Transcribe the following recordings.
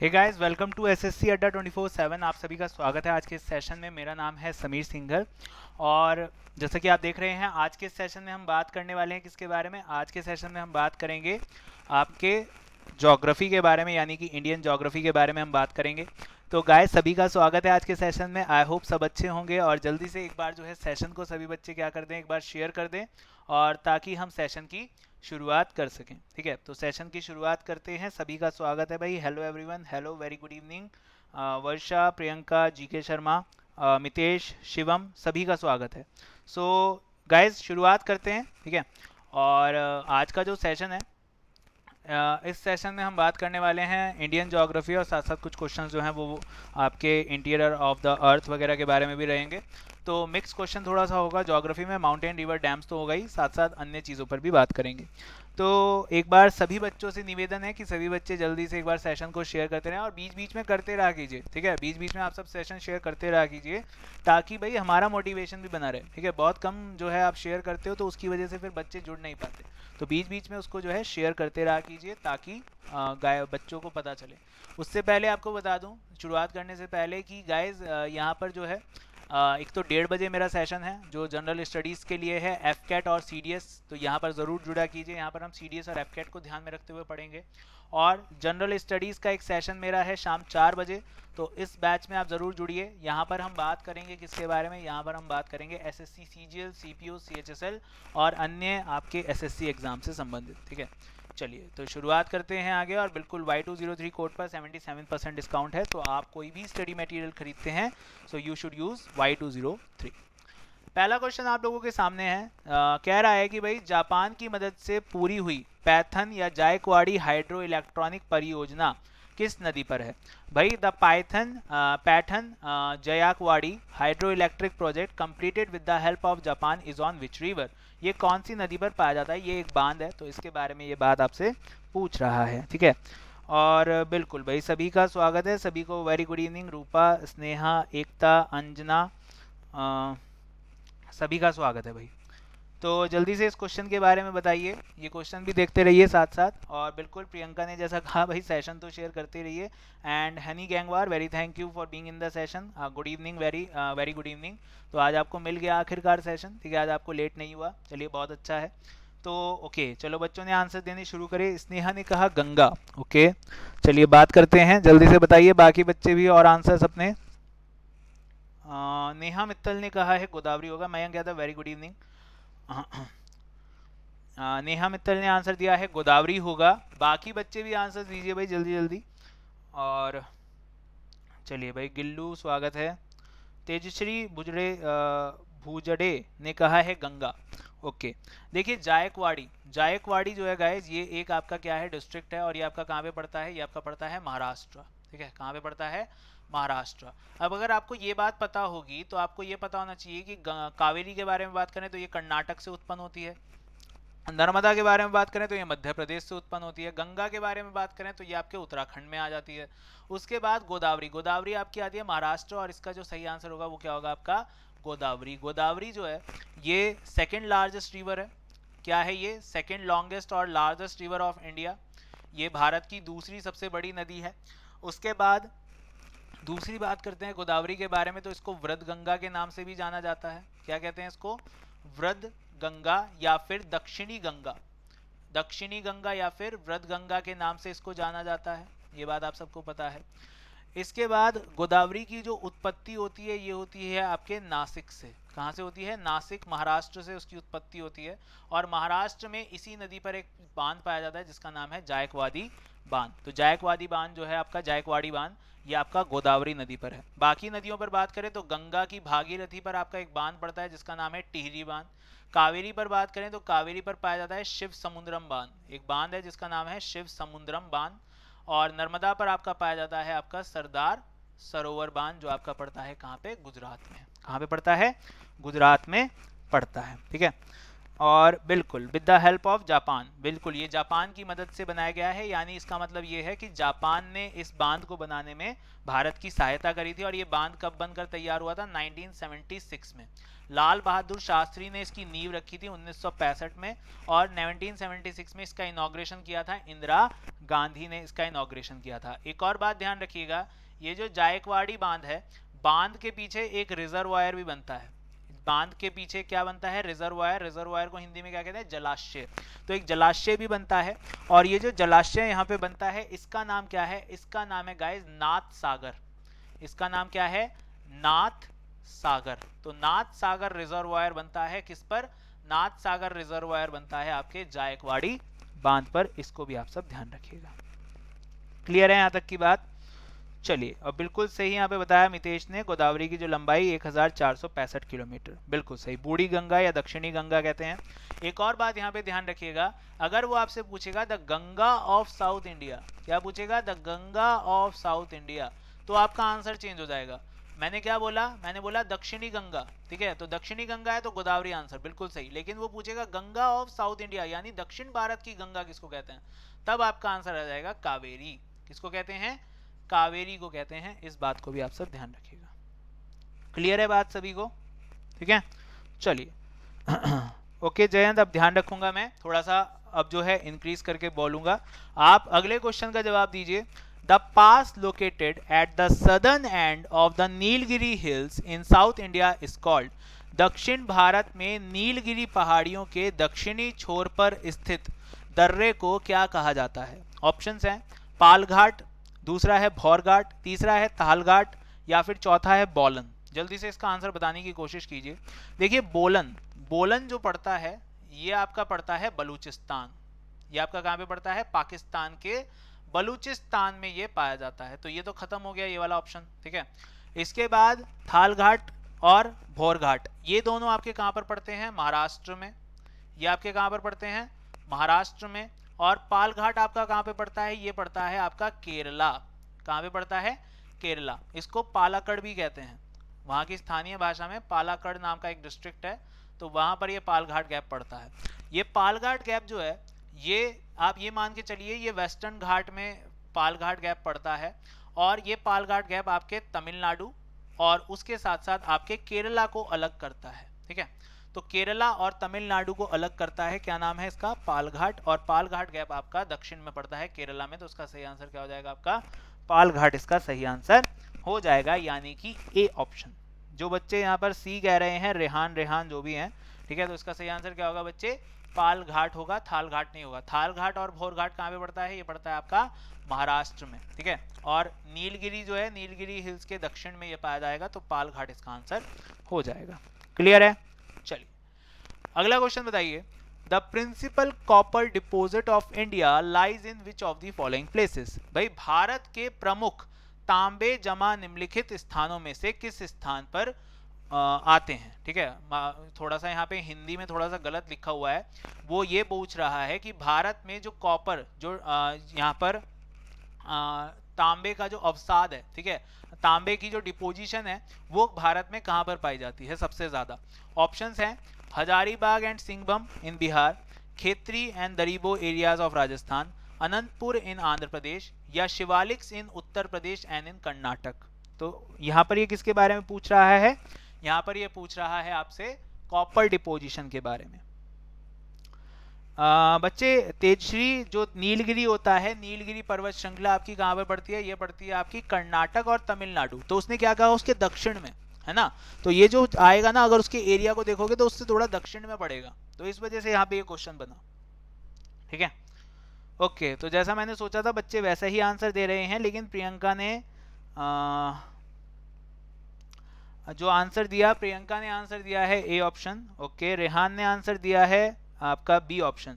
Hey guys welcome to SSC Adda 24/7 आप सभी का स्वागत है आज के सेशन में मेरा नाम है समीर सिंघल और जैसा कि आप देख रहे हैं आज के सेशन में हम बात करने वाले हैं किसके बारे में आज के सेशन में हम बात करेंगे आपके जोग्राफ़ी के बारे में यानी कि इंडियन जोग्राफ़ी के बारे में हम बात करेंगे तो गाय सभी का स्वागत है आज के सेशन में आई होप सब अच्छे होंगे और जल्दी से एक बार जो है सेशन को सभी बच्चे क्या कर दें एक बार शेयर कर दें और ताकि हम सेशन की शुरुआत कर सकें ठीक है तो सेशन की शुरुआत करते हैं सभी का स्वागत है भाई hello everyone hello very good evening Varsha Priyanka G K Sharma Mitesh Shivam सभी का स्वागत है सो so, गाइज शुरुआत करते हैं ठीक है और आज का जो सेशन है इस सेशन में हम बात करने वाले हैं इंडियन जोग्राफी और साथ साथ कुछ क्वेश्चन जो हैं वो आपके इंटीरियर ऑफ द अर्थ वगैरह के बारे में भी रहेंगे तो मिक्स क्वेश्चन थोड़ा सा होगा जोग्राफी में माउंटेन रिवर डैम्स तो होगा ही साथ साथ अन्य चीज़ों पर भी बात करेंगे तो एक बार सभी बच्चों से निवेदन है कि सभी बच्चे जल्दी से एक बार सेशन को शेयर करते रहें और बीच बीच में करते रहा कीजिए ठीक है बीच बीच में आप सब सेशन शेयर करते रहा कीजिए ताकि भाई हमारा मोटिवेशन भी बना रहे ठीक है बहुत कम जो है आप शेयर करते हो तो उसकी वजह से फिर बच्चे जुड़ नहीं पाते तो बीच बीच में उसको जो है शेयर करते रहा कीजिए ताकि गाय बच्चों को पता चले उससे पहले आपको बता दूँ शुरुआत करने से पहले कि गाइज यहाँ पर जो है एक तो डेढ़ बजे मेरा सेशन है जो जनरल स्टडीज़ के लिए है एफ कैट और सी डी एस तो यहाँ पर ज़रूर जुड़ा कीजिए यहाँ पर हम सी डी एस और एफ कैट को ध्यान में रखते हुए पढ़ेंगे और जनरल स्टडीज़ का एक सेशन मेरा है शाम चार बजे तो इस बैच में आप ज़रूर जुड़िए यहाँ पर हम बात करेंगे किसके बारे में यहाँ पर हम बात करेंगे S S C C G L C P O C H S L और अन्य आपके एस एस सी एग्ज़ाम से संबंधित ठीक है चलिए तो शुरुआत करते हैं आगे और बिल्कुल Y two zero three code पर सेवेंटी सेवन परसेंट डिस्काउंट है तो आप कोई भी स्टडी मटेरियल खरीदते हैं so you should use Y two zero three पहला क्वेश्चन आप लोगों के सामने है आ, कह रहा है कि भाई जापान की मदद से पूरी हुई पैथन या जायकवाड़ी हाइड्रो इलेक्ट्रॉनिक परियोजना किस नदी पर है भाई the Paithan Paithan Jayakwadi hydro electric project completed with the help of Japan is on which river ये कौन सी नदी पर पाया जाता है ये एक बांध है तो इसके बारे में ये बात आपसे पूछ रहा है ठीक है और बिल्कुल भाई सभी का स्वागत है सभी को very good evening Rupa Sneha Ekta Anjana आ, सभी का स्वागत है भाई तो जल्दी से इस क्वेश्चन के बारे में बताइए ये क्वेश्चन भी देखते रहिए साथ साथ और बिल्कुल प्रियंका ने जैसा कहा भाई सेशन तो शेयर करते रहिए and Honey Gangwar very thank you for being in the session good evening very very good evening तो आज आपको मिल गया आखिरकार सेशन ठीक है आज आपको लेट नहीं हुआ चलिए बहुत अच्छा है तो ओके चलो बच्चों ने आंसर देने शुरू करे स्नेहा ने कहा गंगा ओके चलिए बात करते हैं जल्दी से बताइए बाकी बच्चे भी और आंसर्स अपने uh, नेहा मित्तल ने कहा है गोदावरी होगा मैं Yadav very good evening Neha Mittal ने आंसर दिया है गोदावरी होगा बाकी बच्चे भी आंसर दीजिए भाई जल्दी जल्दी और चलिए भाई गिल्लू स्वागत है तेजश्री भुजड़े भूजड़े ने कहा है गंगा ओके देखिए जायकवाड़ी जायकवाड़ी जो है गाइज ये एक आपका क्या है डिस्ट्रिक्ट है और ये आपका कहाँ पे पड़ता है ये आपका पड़ता है महाराष्ट्र ठीक है कहाँ पे पड़ता है महाराष्ट्र अब अगर आपको ये बात पता होगी तो आपको ये पता होना चाहिए कि कावेरी के बारे में बात करें तो ये कर्नाटक से उत्पन्न होती है नर्मदा के बारे में बात करें तो ये मध्य प्रदेश से उत्पन्न होती है गंगा के बारे में बात करें तो ये आपके उत्तराखंड में आ जाती है उसके बाद गोदावरी गोदावरी आपकी आती है महाराष्ट्र और इसका जो सही आंसर होगा वो क्या होगा आपका गोदावरी गोदावरी जो है ये सेकेंड लार्जेस्ट रिवर है क्या है ये सेकेंड लॉन्गेस्ट और लार्जेस्ट रिवर ऑफ इंडिया ये भारत की दूसरी सबसे बड़ी नदी है उसके बाद दूसरी बात करते हैं गोदावरी के बारे में तो इसको व्रत गंगा के नाम से भी जाना जाता है क्या कहते हैं इसको व्रत गंगा या फिर दक्षिणी गंगा दक्षिणी गंगा या फिर व्रत गंगा के नाम से इसको जाना जाता है ये बात आप सबको पता है इसके बाद गोदावरी की जो उत्पत्ति होती है ये होती है आपके नासिक से कहाँ से होती है नासिक महाराष्ट्र से उसकी उत्पत्ति होती है और महाराष्ट्र में इसी नदी पर एक बांध पाया जाता है जिसका नाम है जायकवादी बांध तो जायकवादी बांध जो है आपका जायकवाड़ी बांध ये आपका गोदावरी नदी पर है बाकी नदियों पर बात करें तो गंगा की भागीरथी पर आपका एक बांध पड़ता है जिसका नाम है टिहरी बांध कावेरी पर बात करें तो कावेरी पर पाया जाता है शिव समुद्रम बांध एक बांध है जिसका नाम है शिव समुद्रम बांध और नर्मदा पर आपका पाया जाता है आपका सरदार सरोवर बांध जो आपका पड़ता है कहाँ पे गुजरात में कहाँ पे पड़ता है गुजरात में पड़ता है ठीक है और बिल्कुल with the help of Japan बिल्कुल ये जापान की मदद से बनाया गया है यानी इसका मतलब ये है कि जापान ने इस बांध को बनाने में भारत की सहायता करी थी और ये बांध कब बनकर तैयार हुआ था 1976 में लाल बहादुर शास्त्री ने इसकी नींव रखी थी 1965 में और 1976 में इसका इनाग्रेशन किया था इंदिरा गांधी ने इसका इनाग्रेशन किया था एक और बात ध्यान रखिएगा ये जो जायकवाड़ी बांध है बांध के पीछे एक रिजर्वायर भी बनता है बांध के पीछे क्या बनता है रिजर्वायर रिजर्वायर को हिंदी में क्या कहते हैं जलाशय तो एक जलाशय भी बनता है और ये जो जलाशय यहाँ पे बनता है इसका नाम क्या है इसका नाम है गाइज नाथ सागर इसका नाम क्या है नाथ सागर तो नाथ सागर रिजर्वायर बनता है किस पर नाथ सागर रिजर्वायर बनता है आपके जायकवाड़ी बांध पर इसको भी आप सब ध्यान रखिएगा क्लियर है यहां तक की बात चलिए और बिल्कुल सही यहाँ पे बताया मितेश ने गोदावरी की जो लंबाई एक किलोमीटर बिल्कुल सही बूढ़ी गंगा या दक्षिणी गंगा कहते हैं एक और बात यहाँ पे ध्यान रखिएगा अगर वो आपसे पूछेगा the Ganga of south India क्या पूछेगा the Ganga of south India तो आपका आंसर चेंज हो जाएगा मैंने क्या बोला मैंने बोला दक्षिणी गंगा ठीक है तो दक्षिणी गंगा है तो गोदावरी आंसर बिल्कुल सही लेकिन वो पूछेगा गंगा ऑफ साउथ इंडिया यानी दक्षिण भारत की गंगा किसको कहते हैं तब आपका आंसर आ जाएगा कावेरी किसको कहते हैं कावेरी को कहते हैं इस बात को भी आप सब ध्यान रखिएगा क्लियर है बात सभी को ठीक है चलिए ओके जयंत अब ध्यान रखूंगा मैं थोड़ा सा अब जो है इंक्रीज करके बोलूंगा आप अगले क्वेश्चन का जवाब दीजिए the pass located at the southern end of the Nilgiri hills in south India is called दक्षिण भारत में नीलगिरी पहाड़ियों के दक्षिणी छोर पर स्थित दर्रे को क्या कहा जाता है ऑप्शंस हैं पालघाट दूसरा है भौरघाट तीसरा है तालघाट या फिर चौथा है बोलन जल्दी से इसका आंसर बताने की कोशिश कीजिए देखिए बोलन बोलन जो पड़ता है ये आपका पड़ता है बलूचिस्तान ये आपका कहाँ पे पड़ता है पाकिस्तान के बलूचिस्तान में ये पाया जाता है तो ये तो खत्म हो गया ये वाला ऑप्शन ठीक है इसके बाद थालघाट और भोरघाट ये दोनों आपके कहाँ पर पड़ते हैं महाराष्ट्र में ये आपके कहाँ पर पड़ते हैं महाराष्ट्र में और पालघाट आपका कहाँ पे पड़ता है ये पड़ता है आपका केरला कहाँ पे पड़ता है केरला इसको पालाकड़ भी कहते हैं वहाँ की स्थानीय भाषा में पालाकड़ नाम का एक डिस्ट्रिक्ट है तो वहाँ पर ये पालघाट गैप पड़ता है ये पालघाट गैप जो है ये आप ये मान के चलिए ये वेस्टर्न घाट में पालघाट गैप पड़ता है और ये पालघाट गैप आपके तमिलनाडु और उसके साथ साथ आपके केरला को अलग करता है ठीक है तो केरला और तमिलनाडु को अलग करता है क्या नाम है इसका पालघाट और पालघाट गैप आपका दक्षिण में पड़ता है केरला में तो उसका सही आंसर क्या हो जाएगा आपका पालघाट इसका सही आंसर हो जाएगा यानी कि ए ऑप्शन जो बच्चे यहाँ पर सी कह रहे हैं रेहान रेहान जो भी हैं ठीक है तो इसका सही आंसर क्या होगा बच्चे पाल घाट होगा थाल घाट नहीं होगा थाल घाट और भोर घाट कहाँ पे पड़ता है ये पड़ता है आपका महाराष्ट्र में ठीक है और नीलगिरी जो है नीलगिरी हिल्स के दक्षिण में ये पाया जाएगा तो पाल घाट इसका आंसर हो जाएगा क्लियर है चलिए अगला क्वेश्चन बताइए the principal copper deposit of India lies in which of the following places भाई भारत के प्रमुख तांबे जमा निम्नलिखित स्थानों में से किस स्थान पर आते हैं ठीक है थोड़ा सा यहाँ पे हिंदी में थोड़ा सा गलत लिखा हुआ है वो ये पूछ रहा है कि भारत में जो कॉपर जो यहाँ पर तांबे का जो अवसाद है ठीक है तांबे की जो डिपोजिशन है वो भारत में कहाँ पर पाई जाती है सबसे ज़्यादा ऑप्शन हैं Hazaribagh and Singhbhum in Bihar Khetri and Dariba areas of Rajasthan Anantapur in Andhra Pradesh या Siwaliks in Uttar Pradesh and in Karnataka तो यहाँ पर ये किसके बारे में पूछ रहा है यहाँ पर ये पूछ रहा है आपसे कॉपर डिपोजिशन के बारे में बच्चे तेजश्री जो नीलगिरी होता है नीलगिरी पर्वत श्रृंखला आपकी कहाँ पर पड़ती है ये पड़ती है आपकी कर्नाटक और तमिलनाडु तो उसने क्या कहा उसके दक्षिण में है ना तो ये जो आएगा ना अगर उसके एरिया को देखोगे तो उससे थोड़ा दक्षिण में पड़ेगा तो इस वजह से यहाँ पे ये क्वेश्चन बना ठीक है ओके तो जैसा मैंने सोचा था बच्चे वैसा ही आंसर दे रहे हैं लेकिन प्रियंका ने आ, जो आंसर दिया प्रियंका ने आंसर दिया है ए ऑप्शन ओके रेहान ने आंसर दिया है आपका बी ऑप्शन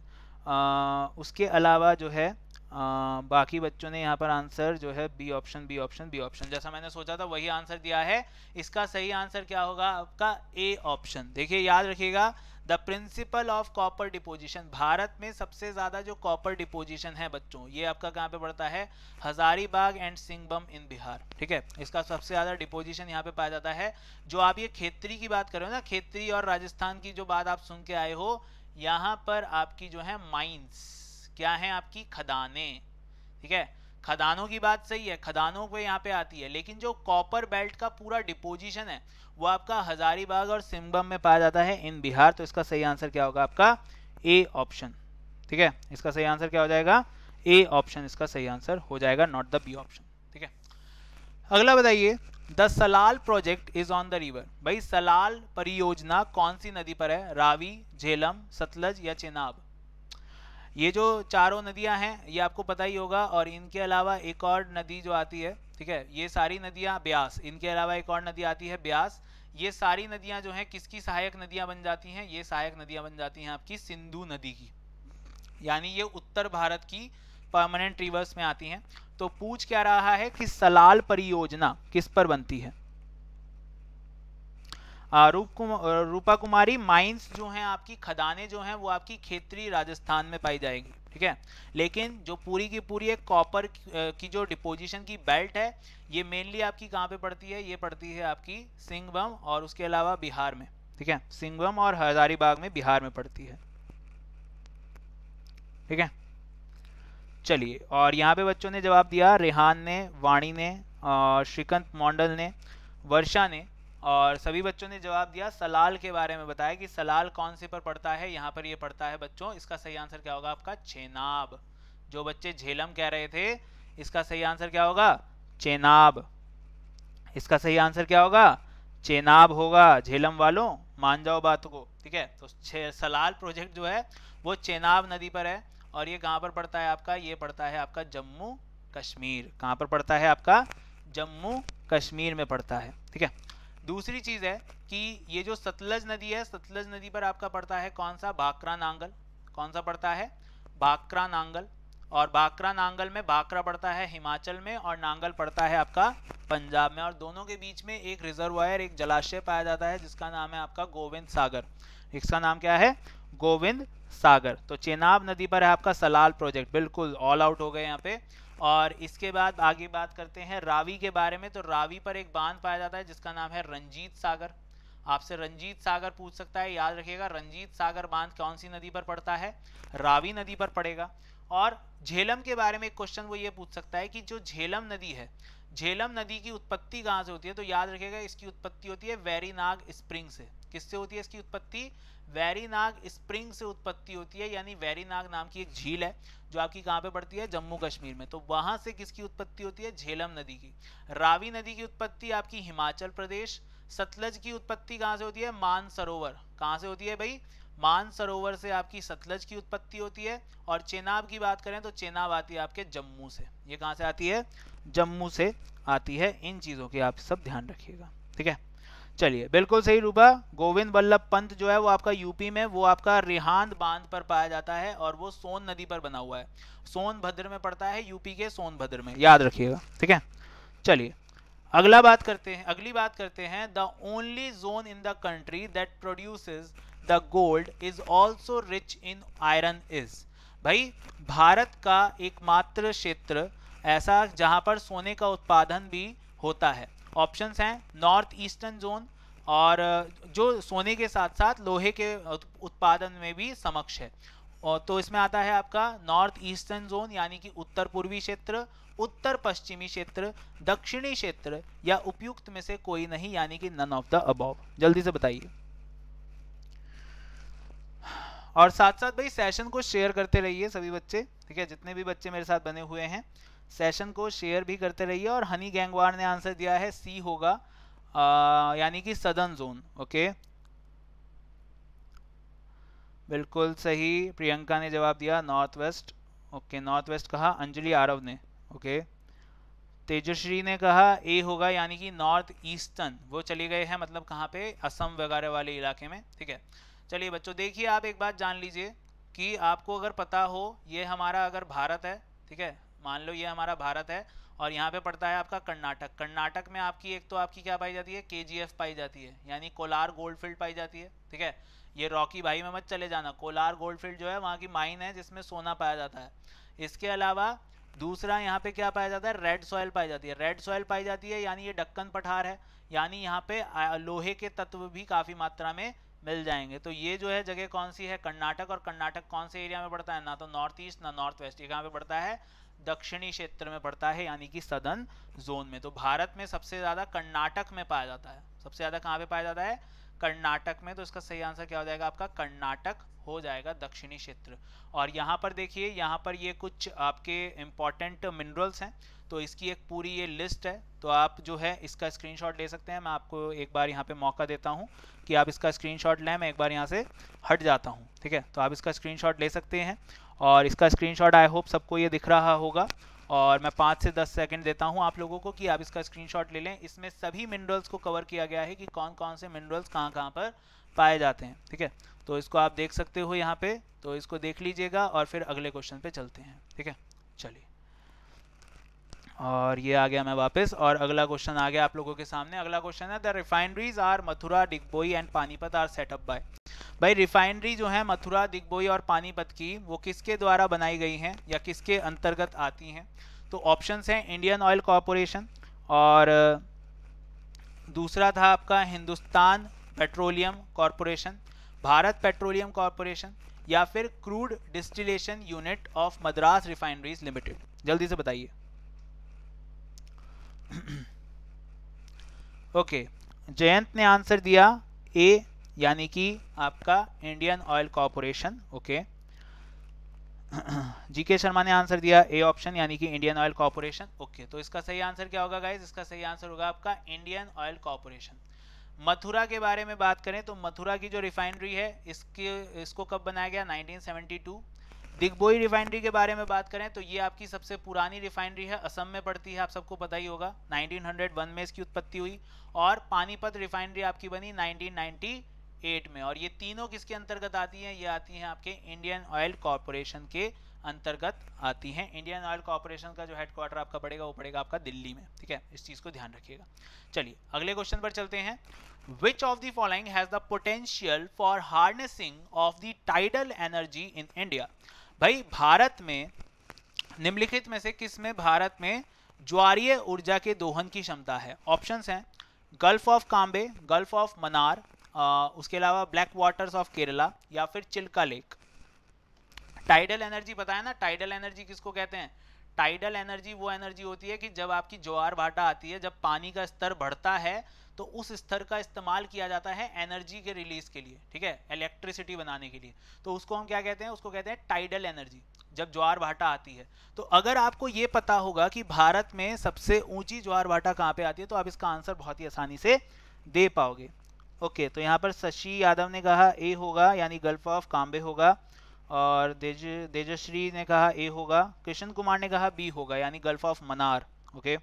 उसके अलावा जो है आ, बाकी बच्चों ने यहाँ पर आंसर जो है B option B option B option जैसा मैंने सोचा था वही आंसर दिया है इसका सही आंसर क्या होगा आपका ए ऑप्शन देखिए याद रखिएगा the principal of copper deposition Bharat में सबसे ज़्यादा जो कॉपर डिपोजिशन है बच्चों ये आपका कहाँ पे पड़ता है हजारीबाग एंड सिंगबम इन बिहार ठीक है इसका सबसे ज़्यादा डिपोजिशन यहाँ पे पाया जाता है जो आप ये खेतरी की बात कर रहे हो ना खेतरी और राजस्थान की जो बात आप सुन के आए हो यहाँ पर आपकी जो है माइंस क्या है आपकी खदाने ठीक है खदानों की बात सही है खदानों को यहाँ पे आती है लेकिन जो कॉपर बेल्ट का पूरा डिपोजिशन है वो आपका हजारीबाग और सिम्बम में पाया जाता है इन बिहार तो इसका सही आंसर क्या होगा आपका ए ऑप्शन ठीक है इसका सही आंसर क्या हो जाएगा ए ऑप्शन इसका सही आंसर हो जाएगा नॉट द बी ऑप्शन ठीक है अगला बताइए the Salal project is on the river भाई सलाल परियोजना कौन सी नदी पर है रावी झेलम सतलज या चेनाब ये जो चारों नदियां हैं ये आपको पता ही होगा और इनके अलावा एक और नदी जो आती है ठीक है ये सारी नदियां ब्यास इनके अलावा एक और नदी आती है ब्यास ये सारी नदियां जो हैं किसकी सहायक नदियां बन जाती हैं ये सहायक नदियां बन जाती हैं आपकी सिंधु नदी की यानी ये उत्तर भारत की परमानेंट रिवर्स में आती हैं तो पूछ क्या रहा है कि सलाल परियोजना किस पर बनती है रूप कुमार रूपा कुमारी माइंस जो हैं आपकी खदानें जो हैं वो आपकी क्षेत्रीय राजस्थान में पाई जाएंगी ठीक है लेकिन जो पूरी की पूरी एक कॉपर की जो डिपोजिशन की बेल्ट है ये मेनली आपकी कहाँ पे पड़ती है ये पड़ती है आपकी सिंहभम और उसके अलावा बिहार में ठीक है सिंहभम और हजारीबाग में बिहार में पड़ती है ठीक है चलिए और यहाँ पे बच्चों ने जवाब दिया रेहान ने वाणी ने श्रीकंत मोंडल ने वर्षा ने और सभी बच्चों ने जवाब दिया सलाल के बारे में बताया कि सलाल कौन से पर पड़ता है यहाँ पर ये पड़ता है बच्चों इसका सही आंसर क्या होगा आपका चेनाब जो बच्चे झेलम कह रहे थे इसका सही आंसर क्या होगा चेनाब इसका सही आंसर क्या होगा चेनाब होगा झेलम वालों मान जाओ बात को ठीक है तो सलाल प्रोजेक्ट जो है वो चेनाब नदी पर है और ये कहाँ पर पड़ता है आपका ये पड़ता है आपका जम्मू कश्मीर कहाँ पर पड़ता है आपका जम्मू कश्मीर में पड़ता है ठीक है दूसरी चीज़ है कि ये जो सतलज नदी है सतलज नदी पर आपका पड़ता है कौन सा भाकरा नांगल कौन सा पड़ता है भाकरा नांगल और भाकरा नांगल में भाकरा पड़ता है हिमाचल में और नांगल पड़ता है आपका पंजाब में और दोनों के बीच में एक रिजर्वायर एक जलाशय पाया जाता है जिसका नाम है आपका गोविंद सागर इसका नाम क्या है गोविंद सागर तो चेनाब नदी पर है आपका सलाल प्रोजेक्ट बिल्कुल ऑल आउट हो गए यहाँ पे और इसके बाद आगे बात करते हैं रावी के बारे में तो रावी पर एक बांध पाया जाता है जिसका नाम है रंजीत सागर आपसे रंजीत सागर पूछ सकता है याद रखिएगा रंजीत सागर बांध कौन सी नदी पर पड़ता है रावी नदी पर पड़ेगा और झेलम के बारे में एक क्वेश्चन वो ये पूछ सकता है कि जो झेलम नदी है झेलम नदी की उत्पत्ति कहाँ से होती है तो याद रखिएगा इसकी उत्पत्ति होती है वेरीनाग स्प्रिंग से किससे होती है इसकी उत्पत्ति वैरीनाग स्प्रिंग से उत्पत्ति होती है यानी वैरीनाग नाम की एक झील है जो आपकी कहाँ पे पड़ती है जम्मू कश्मीर में तो वहाँ से किसकी उत्पत्ति होती है झेलम नदी की रावी नदी की उत्पत्ति आपकी हिमाचल प्रदेश सतलज की उत्पत्ति कहाँ से होती है मानसरोवर कहाँ से होती है भाई मानसरोवर से आपकी सतलज की उत्पत्ति होती है और चेनाब की बात करें तो चेनाब आती है आपके जम्मू से ये कहाँ से आती है जम्मू से आती है इन चीज़ों की आप सब ध्यान रखिएगा ठीक है चलिए बिल्कुल सही रूबा गोविंद वल्लभ पंत जो है वो आपका यूपी में वो आपका रिहांद बांध पर पाया जाता है और वो सोन नदी पर बना हुआ है सोनभद्र में पड़ता है यूपी के सोनभद्र में याद रखिएगा ठीक है चलिए अगला बात करते हैं अगली बात करते हैं the only zone in the country that produce the gold is also rich in iron is भाई भारत का एकमात्र क्षेत्र ऐसा जहां पर सोने का उत्पादन भी होता है ऑप्शंस हैं नॉर्थ ईस्टर्न जोन और uh, जो सोने के साथ साथ लोहे के uh, उत्पादन में भी समक्ष है और तो इसमें आता है आपका नॉर्थ ईस्टर्न जोन यानी कि उत्तर पूर्वी क्षेत्र उत्तर पश्चिमी क्षेत्र दक्षिणी क्षेत्र या उपयुक्त में से कोई नहीं यानी कि नन ऑफ द अबव जल्दी से बताइए और साथ साथ भाई सेशन को शेयर करते रहिए सभी बच्चे ठीक है जितने भी बच्चे मेरे साथ बने हुए हैं सेशन को शेयर भी करते रहिए और हनी गैंगवार ने आंसर दिया है सी होगा यानी कि सदन जोन ओके बिल्कुल सही प्रियंका ने जवाब दिया north west okay north west कहा अंजलि आरव ने ओके तेजश्री ने कहा ए होगा यानी कि नॉर्थ ईस्टर्न वो चले गए हैं मतलब कहाँ पे असम वगैरह वाले इलाके में ठीक है चलिए बच्चों देखिए आप एक बात जान लीजिए कि आपको अगर पता हो ये हमारा अगर भारत है ठीक है मान लो ये हमारा भारत है और यहाँ पे पड़ता है आपका कर्नाटक कर्नाटक में आपकी एक तो आपकी क्या पाई जाती है के पाई जाती है यानी कोलार गोल्ड फील्ड पाई जाती है ठीक है ये रॉकी भाई में मत चले जाना कोलार गोल्ड फील्ड जो है वहाँ की माइन है जिसमें सोना पाया जाता है इसके अलावा दूसरा यहाँ पे क्या पाया जाता है रेड सॉयल पाई जाती है रेड सॉयल पाई जाती है यानी ये डक्कन पठार है यानी यहाँ पे लोहे के तत्व भी काफ़ी मात्रा में मिल जाएंगे तो ये जो है जगह कौन सी है कर्नाटक और कर्नाटक कौन से एरिया में पड़ता है ना तो नॉर्थ ईस्ट ना नॉर्थ वेस्ट यहाँ पे पड़ता है दक्षिणी क्षेत्र में पड़ता है यानी कि सदन जोन में तो भारत में सबसे ज़्यादा कर्नाटक में पाया जाता है सबसे ज़्यादा कहाँ पे पाया जाता है कर्नाटक में तो इसका सही आंसर क्या हो जाएगा आपका कर्नाटक हो जाएगा दक्षिणी क्षेत्र और यहाँ पर देखिए यहाँ पर ये कुछ आपके इम्पॉर्टेंट मिनरल्स हैं तो इसकी एक पूरी ये लिस्ट है तो आप जो है इसका स्क्रीनशॉट ले सकते हैं मैं आपको एक बार यहाँ पे मौका देता हूँ कि आप इसका स्क्रीनशॉट लें मैं एक बार यहाँ से हट जाता हूँ ठीक है तो आप इसका स्क्रीनशॉट ले सकते हैं और इसका स्क्रीनशॉट आई होप सबको ये दिख रहा होगा और मैं पाँच से दस सेकंड देता हूँ आप लोगों को कि आप इसका स्क्रीनशॉट ले लें इसमें सभी मिनरल्स को कवर किया गया है कि कौन कौन से मिनरल्स कहाँ कहाँ पर पाए जाते हैं ठीक है तो इसको आप देख सकते हो यहाँ पे तो इसको देख लीजिएगा और फिर अगले क्वेश्चन पे चलते हैं ठीक है चलिए और ये आ गया मैं वापस और अगला क्वेश्चन आ गया आप लोगों के सामने अगला क्वेश्चन है the refineries are Mathura Digboi and Panipat are set up by भाई रिफाइनरी जो है मथुरा डिगबोई और पानीपत की वो किसके द्वारा बनाई गई हैं या किसके अंतर्गत आती हैं तो ऑप्शंस हैं इंडियन ऑयल कॉरपोरेशन और दूसरा था आपका Hindustan petroleum corporation Bharat petroleum corporation या फिर crude distillation unit of Madras refineries limited जल्दी से बताइए ओके जयंत ने आंसर दिया ए यानी कि आपका Indian oil corporation okay GK Sharma ने आंसर दिया ए ऑप्शन यानी कि इंडियन ऑयल कॉरपोरेशन ओके तो इसका सही आंसर क्या होगा गाइज इसका सही आंसर होगा आपका इंडियन ऑयल कॉरपोरेशन मथुरा के बारे में बात करें तो मथुरा की जो रिफाइनरी है इसके इसको कब बनाया गया 1972 दिग्बोई रिफाइनरी के बारे में बात करें तो ये आपकी सबसे पुरानी रिफाइनरी है असम में पड़ती है आप सबको पता ही होगा 1901 में इसकी उत्पत्ति हुई और पानीपत रिफाइनरी आपकी बनी 1998 में और ये तीनों किसके अंतर्गत आती हैं ये आती हैं आपके इंडियन ऑयल कॉरपोरेशन के अंतर्गत आती हैं इंडियन ऑयल कॉरपोरेशन का जो हेडक्वार्टर आपका पड़ेगा वो पड़ेगा आपका दिल्ली में ठीक है इस चीज़ को ध्यान रखिएगा चलिए अगले क्वेश्चन पर चलते हैं which of the following has the potential for harnessing of the tidal energy in India भाई भारत में निम्नलिखित में से किस में भारत में ज्वारीय ऊर्जा के दोहन की क्षमता है ऑप्शंस हैं gulf of Cambay gulf of Mannar आ, उसके अलावा ब्लैक वाटर्स ऑफ केरला या फिर चिल्का लेक टाइडल एनर्जी बताया ना टाइडल एनर्जी किसको कहते हैं टाइडल एनर्जी वो एनर्जी होती है कि जब आपकी ज्वार भाटा आती है जब पानी का स्तर बढ़ता है तो उस स्तर का इस्तेमाल किया जाता है एनर्जी के रिलीज के लिए ठीक है इलेक्ट्रिसिटी बनाने के लिए तो उसको हम क्या कहते हैं उसको कहते हैं टाइडल एनर्जी जब ज्वार भाटा आती है तो अगर आपको ये पता होगा कि भारत में सबसे ऊंची ज्वार भाटा कहाँ पे आती है तो आप इसका आंसर बहुत ही आसानी से दे पाओगे ओके तो यहाँ पर शशि यादव ने कहा ए होगा यानी गल्फ ऑफ काम्बे होगा और तेज तेजश्री ने कहा ए होगा कृष्ण कुमार ने कहा बी होगा यानी gulf of Mannar okay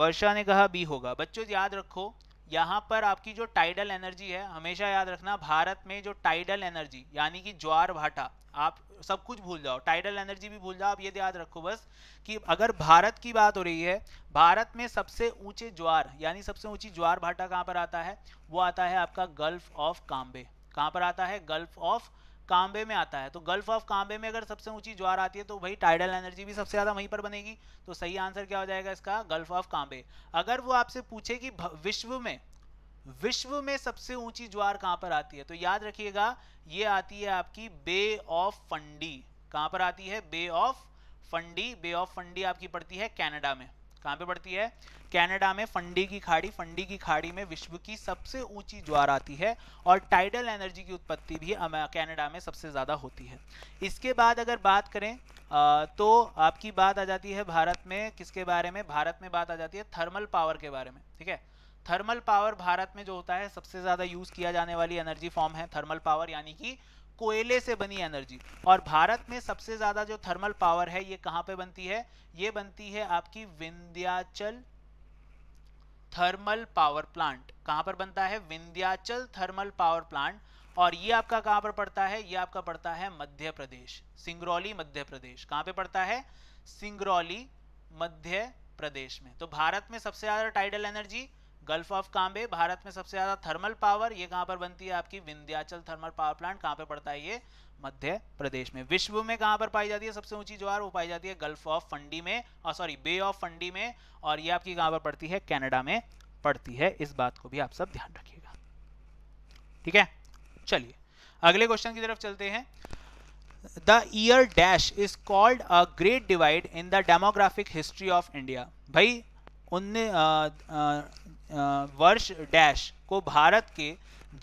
Varsha ने कहा बी होगा बच्चों याद रखो यहाँ पर आपकी जो टाइडल एनर्जी है हमेशा याद रखना भारत में जो टाइडल एनर्जी यानी कि ज्वार भाटा आप सब कुछ भूल जाओ टाइडल एनर्जी भी भूल जाओ आप ये याद रखो बस कि अगर भारत की बात हो रही है भारत में सबसे ऊंचे ज्वार यानी सबसे ऊंची ज्वार भाटा कहाँ पर आता है वो आता है आपका गल्फ ऑफ काम्बे कहाँ पर आता है गल्फ ऑफ कांबे में आता है तो गल्फ ऑफ काम्बे में अगर सबसे ऊंची ज्वार आती है तो भाई टाइडल एनर्जी भी सबसे ज़्यादा वहीं पर बनेगी तो सही आंसर क्या हो जाएगा इसका गल्फ ऑफ काम्बे अगर वो आपसे पूछे कि विश्व में विश्व में सबसे ऊंची ज्वार कहां पर आती है तो याद रखिएगा ये आती है आपकी बे ऑफ फंडी कहां पर आती है bay of Fundy bay of Fundy आपकी पड़ती है कैनेडा में कहाँ पे बढ़ती है कनाडा में फंडी की खाड़ी फंडी की खाड़ी में विश्व की सबसे ऊंची ज्वार आती है और टाइडल एनर्जी की उत्पत्ति भी कनाडा में सबसे ज़्यादा होती है इसके बाद अगर बात करें तो आपकी बात आ जाती है भारत में किसके बारे में भारत में बात आ जाती है थर्मल पावर के बारे में ठीक है थर्मल पावर भारत में जो होता है सबसे ज़्यादा यूज़ किया जाने वाली एनर्जी फॉर्म है थर्मल पावर यानी कि कोयले से बनी एनर्जी और भारत में सबसे ज्यादा जो थर्मल पावर है ये कहां पे बनती है ये बनती है आपकी विंध्याचल थर्मल पावर प्लांट कहां पर बनता है विंध्याचल थर्मल पावर प्लांट और ये आपका कहां पर पड़ता है ये आपका पड़ता है मध्य प्रदेश सिंगरौली मध्य प्रदेश कहां पे पड़ता है सिंगरौली मध्य प्रदेश में तो भारत में सबसे ज्यादा tidal energy gulf of Cambay Bharat में सबसे ज़्यादा थर्मल पावर ये कहाँ पर बनती है आपकी विंध्याचल थर्मल पावर प्लांट कहाँ पर पड़ता है ये मध्य प्रदेश में विश्व में कहाँ पर पाई जाती है सबसे ऊंची ज्वार वो पाई जाती है गल्फ ऑफ फंडी में और सॉरी बे ऑफ फंडी में और ये आपकी कहाँ पर पड़ती है कैनेडा में पड़ती है इस बात को भी आप सब ध्यान रखिएगा ठीक है चलिए अगले क्वेश्चन की तरफ चलते हैं the year dash is called a great divide in the demographic history of India भाई उन्नीस वर्ष डैश को भारत के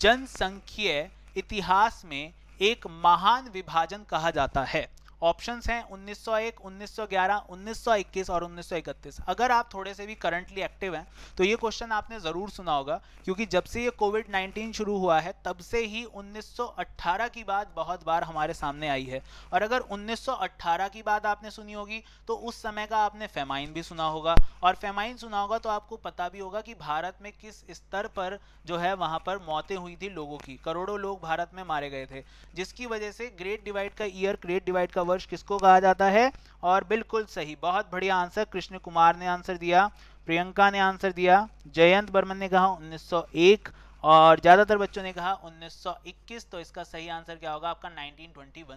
जनसंख्यीय इतिहास में एक महान विभाजन कहा जाता है ऑप्शंस हैं 1901, 1911, 1921 और 1931 अगर आप थोड़े से भी करंटली एक्टिव हैं तो ये क्वेश्चन आपने ज़रूर सुना होगा क्योंकि जब से ये कोविड 19 शुरू हुआ है तब से ही 1918 की बात बहुत बार हमारे सामने आई है और अगर 1918 की बात आपने सुनी होगी तो उस समय का आपने फेमाइन भी सुना होगा और फेमाइन सुना होगा तो आपको पता भी होगा कि भारत में किस स्तर पर जो है वहाँ पर मौतें हुई थी लोगों की करोड़ों लोग भारत में मारे गए थे जिसकी वजह से ग्रेट डिवाइड का ईयर ग्रेट डिवाइड का वर्ष किसको कहा जाता है और बिल्कुल सही बहुत बढ़िया आंसर कृष्ण कुमार ने आंसर दिया प्रियंका ने आंसर दिया जयंत बर्मन ने कहा 1901 और ज़्यादातर बच्चों ने कहा 1921 तो इसका सही आंसर क्या होगा आपका 1921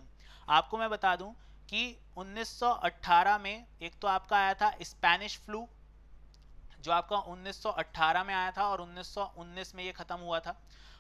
आपको मैं बता दूं कि 1918 में एक तो आपका आया था स्पेनिश फ्लू जो आपका 1918 में आया था और 1919 में ये ख़त्म हुआ था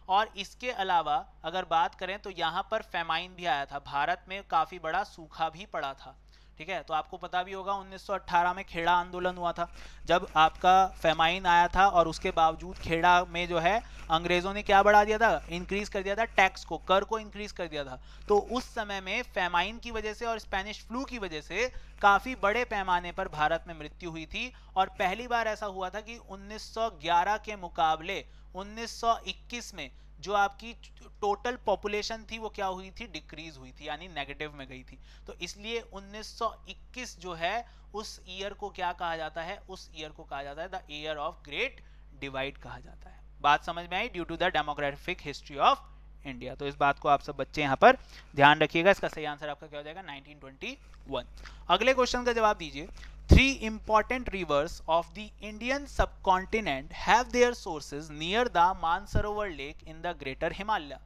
और इसके अलावा अगर बात करें तो यहाँ पर फेमाइन भी आया था भारत में काफ़ी बड़ा सूखा भी पड़ा था ठीक है तो आपको पता भी होगा 1918 में खेड़ा आंदोलन हुआ था जब आपका फेमाइन आया था और उसके बावजूद खेड़ा में जो है अंग्रेज़ों ने क्या बढ़ा दिया था इंक्रीज कर दिया था टैक्स को कर को इंक्रीज कर दिया था तो उस समय में फेमाइन की वजह से और स्पेनिश फ्लू की वजह से काफ़ी बड़े पैमाने पर भारत में मृत्यु हुई थी और पहली बार ऐसा हुआ था कि 1911 के मुकाबले 1921 में जो आपकी टोटल पॉपुलेशन थी वो क्या हुई थी डिक्रीज हुई थी यानी नेगेटिव में गई थी तो इसलिए 1921 जो है उस ईयर को क्या कहा जाता है उस ईयर को कहा जाता है the year of great divide कहा जाता है बात समझ में आई due to the demographic history of India तो इस बात को आप सब बच्चे यहाँ पर ध्यान रखिएगा इसका सही आंसर आपका क्या हो जाएगा 1921 अगले क्वेश्चन का जवाब दीजिए Three important rivers of the Indian subcontinent have their sources near the Mansarovar Lake in the Greater Himalaya.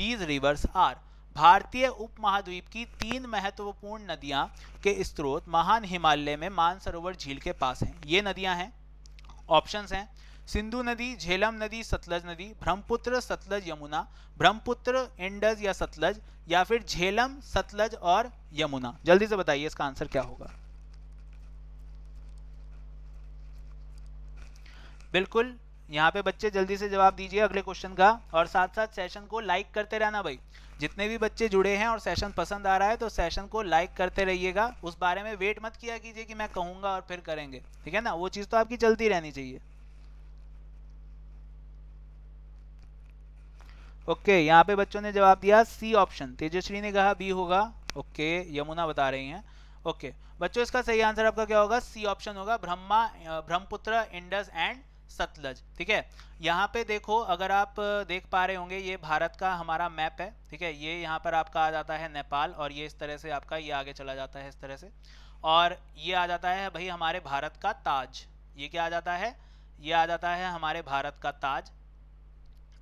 These rivers are भारतीय उपमहाद्वीप की तीन महत्वपूर्ण नदियां के स्रोत महान हिमालय में मानसरोवर झील के पास हैं ये नदियां हैं ऑप्शंस हैं सिंधु नदी झेलम नदी सतलज नदी ब्रह्मपुत्र सतलज यमुना ब्रह्मपुत्र इंडस या सतलज या फिर झेलम सतलज और यमुना जल्दी से बताइए इसका आंसर क्या होगा बिल्कुल यहाँ पे बच्चे जल्दी से जवाब दीजिए अगले क्वेश्चन का और साथ साथ सेशन को लाइक करते रहना भाई जितने भी बच्चे जुड़े हैं और सेशन पसंद आ रहा है तो सेशन को लाइक करते रहिएगा उस बारे में वेट मत किया कीजिए कि मैं कहूँगा और फिर करेंगे ठीक है ना वो चीज़ तो आपकी चलती रहनी चाहिए ओके okay, यहाँ पे बच्चों ने जवाब दिया सी ऑप्शन तेजस्वी ने कहा बी होगा ओके okay, यमुना बता रही हैं ओके okay, बच्चों इसका सही आंसर आपका क्या होगा सी ऑप्शन होगा ब्रह्मा ब्रह्मपुत्र इंडस एंड सतलज ठीक है यहाँ पे देखो अगर आप देख पा रहे होंगे ये भारत का हमारा मैप है ठीक है ये यहाँ पर आपका आ जाता है नेपाल और ये इस तरह से आपका ये आगे चला जाता है इस तरह से और ये आ जाता है भाई हमारे भारत का ताज ये क्या आ जाता है ये आ जाता है हमारे भारत का ताज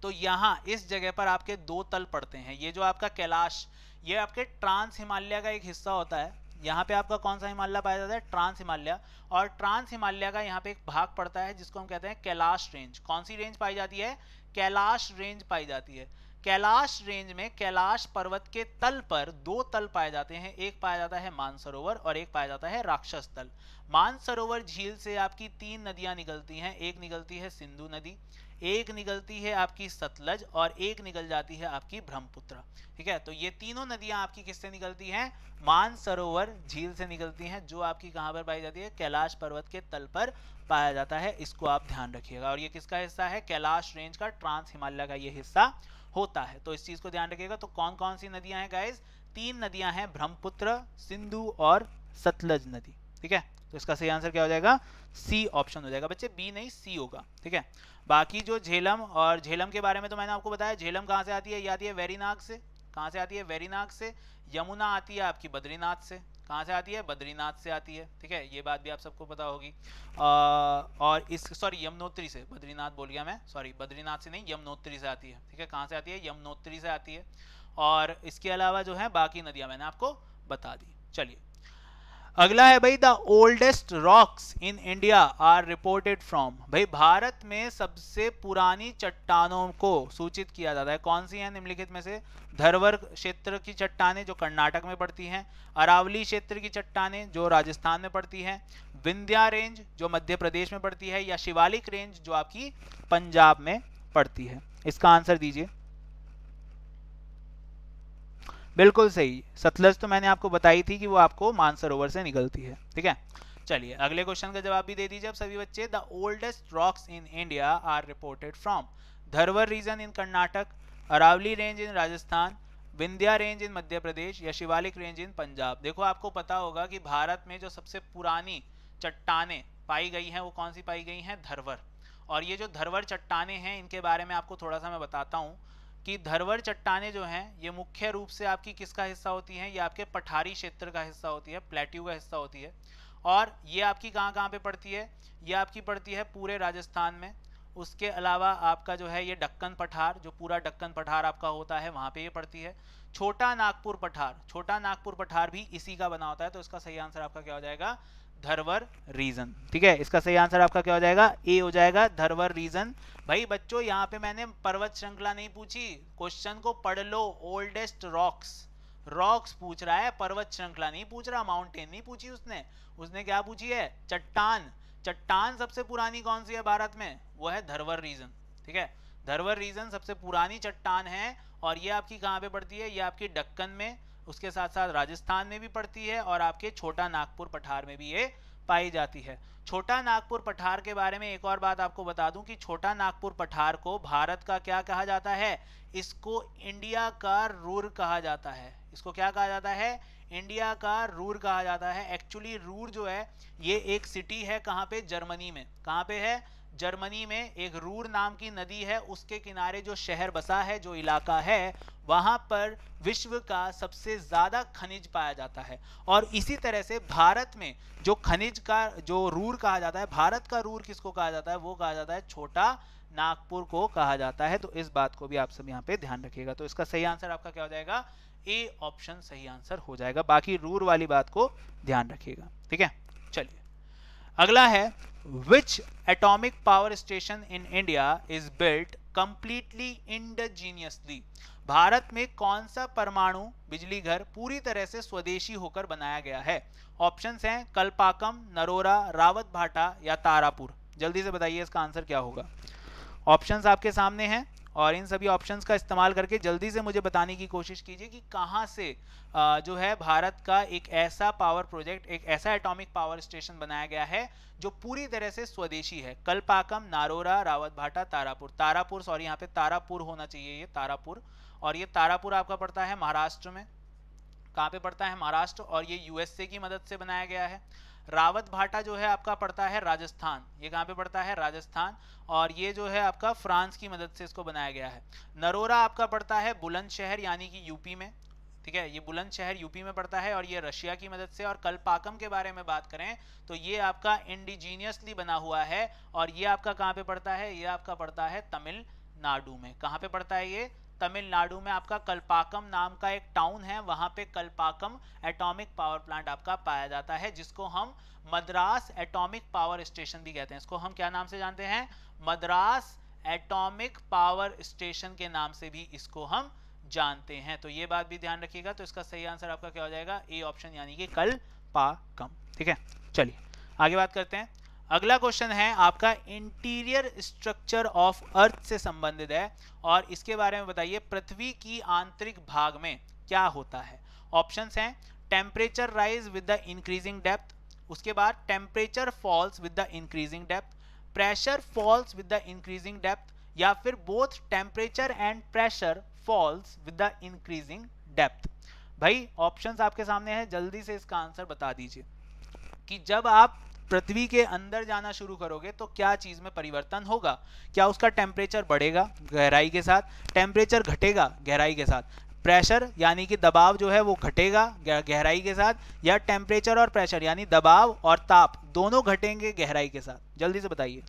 तो यहाँ इस जगह पर आपके दो तल पड़ते हैं ये जो आपका कैलाश ये आपके ट्रांस हिमालय का एक हिस्सा होता है यहाँ पे आपका कौन सा हिमालय पाया जाता है ट्रांस हिमालय और ट्रांस हिमालय का यहाँ पे एक भाग पड़ता है जिसको हम कहते हैं कैलाश रेंज कौन सी रेंज पाई जाती है कैलाश रेंज पाई जाती है कैलाश रेंज में कैलाश पर्वत के तल पर दो तल पाए जाते हैं एक पाया जाता है मानसरोवर और एक पाया जाता है राक्षस तल मानसरोवर झील से आपकी तीन नदियां निकलती हैं एक निकलती है सिंधु नदी एक निकलती है आपकी सतलज और एक निकल जाती है आपकी ब्रह्मपुत्र ठीक है तो ये तीनों नदियां आपकी किससे निकलती हैं मानसरोवर झील से निकलती हैं जो आपकी कहां पर पाई जाती है कैलाश पर्वत के तल पर पाया जाता है इसको आप ध्यान रखिएगा और ये किसका हिस्सा है कैलाश रेंज का ट्रांस हिमालय का ये हिस्सा होता है तो इस चीज़ को ध्यान रखिएगा तो कौन कौन सी नदियां हैं गाइज तीन नदियां हैं ब्रह्मपुत्र सिंधु और सतलज नदी ठीक है तो इसका सही आंसर क्या हो जाएगा सी ऑप्शन हो जाएगा बच्चे बी नहीं सी होगा ठीक है बाकी जो झेलम और झेलम के बारे में तो मैंने आपको बताया झेलम कहाँ से आती है ये आती है वेरीनाग से कहाँ से आती है वेरीनाग से यमुना आती है आपकी बद्रीनाथ से कहाँ से आती है बद्रीनाथ से आती है ठीक है ये बात भी आप सबको पता होगी और इस सॉरी यमुनोत्री से बद्रीनाथ बोल गया मैं सॉरी बद्रीनाथ से नहीं यमुनोत्री से आती है ठीक है कहाँ से आती है यमुनोत्री से आती है और इसके अलावा जो है बाकी नदियाँ मैंने आपको बता दी चलिए अगला है भाई the oldest rocks in India are reported from भाई भारत में सबसे पुरानी चट्टानों को सूचित किया जाता है कौन सी है निम्नलिखित में से धरवर क्षेत्र की चट्टाने जो कर्नाटक में पड़ती हैं अरावली क्षेत्र की चट्टाने जो राजस्थान में पड़ती हैं विंध्या रेंज जो मध्य प्रदेश में पड़ती है या शिवालिक रेंज जो आपकी पंजाब में पड़ती है इसका आंसर दीजिए बिल्कुल सही सतलज तो मैंने आपको बताई थी कि वो आपको मानसरोवर से निकलती है ठीक है चलिए अगले क्वेश्चन का जवाब भी दे दीजिए आप सभी बच्चे the oldest rocks in India are reported from Dharwar region in Karnataka Aravalli range in Rajasthan Vindhya range in Madhya Pradesh या शिवालिक रेंज इन पंजाब देखो आपको पता होगा कि भारत में जो सबसे पुरानी चट्टाने पाई गई हैं वो कौन सी पाई गई हैं धरवर और ये जो धरवर चट्टाने हैं इनके बारे में आपको थोड़ा सा मैं बताता हूँ कि धरवर चट्टाने जो हैं ये मुख्य रूप से आपकी किसका हिस्सा होती हैं ये आपके पठारी क्षेत्र का हिस्सा होती है प्लेट्यू का हिस्सा होती है और ये आपकी कहाँ कहाँ पे पड़ती है ये आपकी पड़ती है पूरे राजस्थान में उसके अलावा आपका जो है ये डक्कन पठार जो पूरा डक्कन पठार आपका होता है वहाँ पे ये पड़ती है छोटा नागपुर पठार छोटा नागपुर पठार भी इसी का बना होता है तो इसका सही आंसर आपका क्या हो जाएगा धरवर रीजन ठीक है इसका सही आंसर आपका क्या हो जाएगा ए हो जाएगा धरवर रीजन भाई बच्चों यहाँ पे मैंने पर्वत श्रृंखला नहीं पूछी क्वेश्चन को पढ़ लो ओल्डेस्ट रॉक्स रॉक्स पूछ रहा है पर्वत श्रृंखला नहीं पूछ रहा माउंटेन नहीं पूछी उसने उसने क्या पूछी है चट्टान चट्टान सबसे पुरानी कौन सी है भारत में वो है धरवर रीजन ठीक है धरवर रीजन सबसे पुरानी चट्टान है और ये आपकी कहाँ पे पड़ती है ये आपकी डक्कन में उसके साथ साथ राजस्थान में भी पड़ती है और आपके छोटा नागपुर पठार में भी ये पाई जाती है छोटा नागपुर पठार के बारे में एक और बात आपको बता दूं कि छोटा नागपुर पठार को भारत का क्या कहा जाता है इसको इंडिया का रूर कहा जाता है इसको क्या कहा जाता है इंडिया का रूर कहा जाता है एक्चुअली रूर जो है ये एक सिटी है कहाँ पे जर्मनी में कहाँ पे है जर्मनी में एक रूर नाम की नदी है उसके किनारे जो शहर बसा है जो इलाका है वहाँ पर विश्व का सबसे ज़्यादा खनिज पाया जाता है और इसी तरह से भारत में जो खनिज का जो रूर कहा जाता है भारत का रूर किसको कहा जाता है वो कहा जाता है छोटा नागपुर को कहा जाता है तो इस बात को भी आप सब यहाँ पे ध्यान रखिएगा तो इसका सही आंसर आपका क्या हो जाएगा ए ऑप्शन सही आंसर हो जाएगा बाकी रूर वाली बात को ध्यान रखिएगा ठीक है चलिए अगला है which atomic power station in India is built completely indigenously Bharat में कौन सा परमाणु बिजली घर पूरी तरह से स्वदेशी होकर बनाया गया है ऑप्शंस हैं कल्पाकम नरोरा रावत भाटा या तारापुर जल्दी से बताइए इसका आंसर क्या होगा ऑप्शंस आपके सामने हैं और इन सभी ऑप्शंस का इस्तेमाल करके जल्दी से मुझे बताने की कोशिश कीजिए कि कहाँ से जो है भारत का एक ऐसा पावर प्रोजेक्ट एक ऐसा एटॉमिक पावर स्टेशन बनाया गया है जो पूरी तरह से स्वदेशी है कलपाकम नारोरा रावत भाटा तारापुर तारापुर सॉरी यहाँ पे तारापुर होना चाहिए ये तारापुर और ये तारापुर आपका पड़ता है महाराष्ट्र में कहाँ पे पड़ता है महाराष्ट्र और ये यूएसए की मदद से बनाया गया है रावत भाटा जो है आपका पड़ता है राजस्थान ये कहाँ पे पड़ता है राजस्थान और ये जो है आपका फ्रांस की मदद से इसको बनाया गया है नरोरा आपका पड़ता है बुलंदशहर यानी कि यूपी में ठीक है ये बुलंदशहर यूपी में पड़ता है और ये रशिया की मदद से और कलपाकम के बारे में बात करें तो ये आपका इंडिजीनियसली बना हुआ है और ये आपका कहाँ पे पड़ता है ये आपका पड़ता है तमिलनाडु में कहाँ पे पड़ता है ये तमिलनाडु में आपका कल्पाकम नाम का एक टाउन है वहाँ पे कल्पाकम एटॉमिक पावर प्लांट आपका पाया जाता है जिसको हम मद्रास एटॉमिक पावर स्टेशन भी कहते हैं इसको हम क्या नाम से जानते हैं मद्रास एटॉमिक पावर स्टेशन के नाम से भी इसको हम जानते हैं तो ये बात भी ध्यान रखिएगा तो इसका सही आंसर आपका क्या हो जाएगा ए ऑप्शन यानी कि कल पाकम ठीक है चलिए आगे बात करते हैं अगला क्वेश्चन है आपका इंटीरियर स्ट्रक्चर ऑफ अर्थ से संबंधित है और इसके बारे में बताइए पृथ्वी की आंतरिक भाग में क्या होता है ऑप्शन हैं temperature rise with the increasing depth उसके बाद temperature falls with the increasing depth pressure falls with the increasing depth या फिर both temperature and pressure falls with the increasing depth भाई ऑप्शंस आपके सामने हैं जल्दी से इसका आंसर बता दीजिए कि जब आप पृथ्वी के अंदर जाना शुरू करोगे तो क्या चीज़ में परिवर्तन होगा क्या उसका टेम्परेचर बढ़ेगा गहराई के साथ टेम्परेचर घटेगा गहराई के साथ प्रेशर यानी कि दबाव जो है वो घटेगा गहराई के साथ या टेम्परेचर और प्रेशर यानी दबाव और ताप दोनों घटेंगे गहराई के साथ जल्दी से बताइए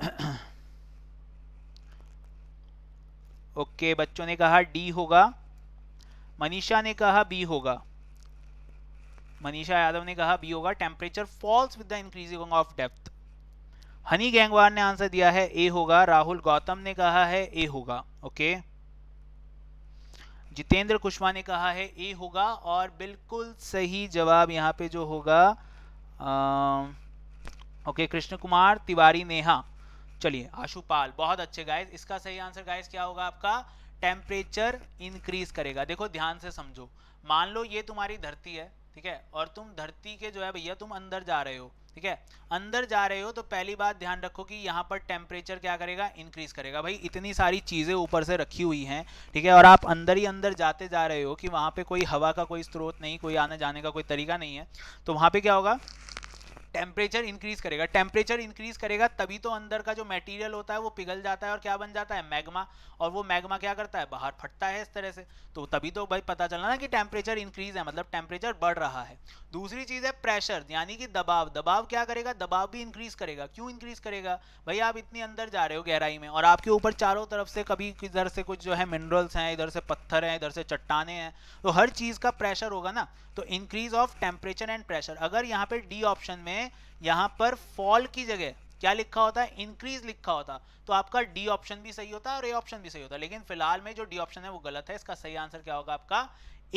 ओके बच्चों ने कहा डी होगा मनीषा ने कहा बी होगा मनीषा यादव ने कहा बी होगा temperature falls with the increasing of depth Honey Gangwar ने आंसर दिया है ए होगा राहुल गौतम ने कहा है ए होगा ओके जितेंद्र कुशवा ने कहा है ए होगा और बिल्कुल सही जवाब यहाँ पे जो होगा आ, ओके कृष्ण कुमार तिवारी नेहा चलिए आशुपाल बहुत अच्छे गाइस इसका सही आंसर गाइस क्या होगा आपका टेम्परेचर इंक्रीज करेगा देखो ध्यान से समझो मान लो ये तुम्हारी धरती है ठीक है और तुम धरती के जो है भैया तुम अंदर जा रहे हो ठीक है अंदर जा रहे हो तो पहली बात ध्यान रखो कि यहाँ पर टेम्परेचर क्या करेगा इंक्रीज करेगा भाई इतनी सारी चीज़ें ऊपर से रखी हुई हैं ठीक है और आप अंदर ही अंदर जाते जा रहे हो कि वहाँ पे कोई हवा का कोई स्रोत नहीं कोई आने जाने का कोई तरीका नहीं है तो वहाँ पे क्या होगा टेम्परेचर इंक्रीज करेगा टेम्परेचर इंक्रीज करेगा तभी तो अंदर का जो मटेरियल होता है वो पिघल जाता है और क्या बन जाता है मैग्मा और वो मैग्मा क्या करता है बाहर फटता है इस तरह से तो तभी तो भाई पता चलना ना कि टेम्परेचर इंक्रीज है मतलब टेम्परेचर बढ़ रहा है दूसरी चीज़ है प्रेशर यानी कि दबाव दबाव क्या करेगा दबाव भी इंक्रीज करेगा क्यों इंक्रीज करेगा भाई आप इतनी अंदर जा रहे हो गहराई में और आपके ऊपर चारों तरफ से कभी इधर से कुछ जो है मिनरल्स हैं इधर से पत्थर हैं इधर से चट्टाने हैं तो हर चीज़ का प्रेशर होगा ना तो increase of temperature and pressure अगर यहाँ पे डी ऑप्शन में में यहाँ पर फॉल की जगह क्या लिखा होता है इंक्रीज लिखा होता तो आपका डी ऑप्शन भी सही होता है और ए ऑप्शन भी सही होता लेकिन फिलहाल में जो डी ऑप्शन है वो गलत है इसका सही आंसर क्या होगा आपका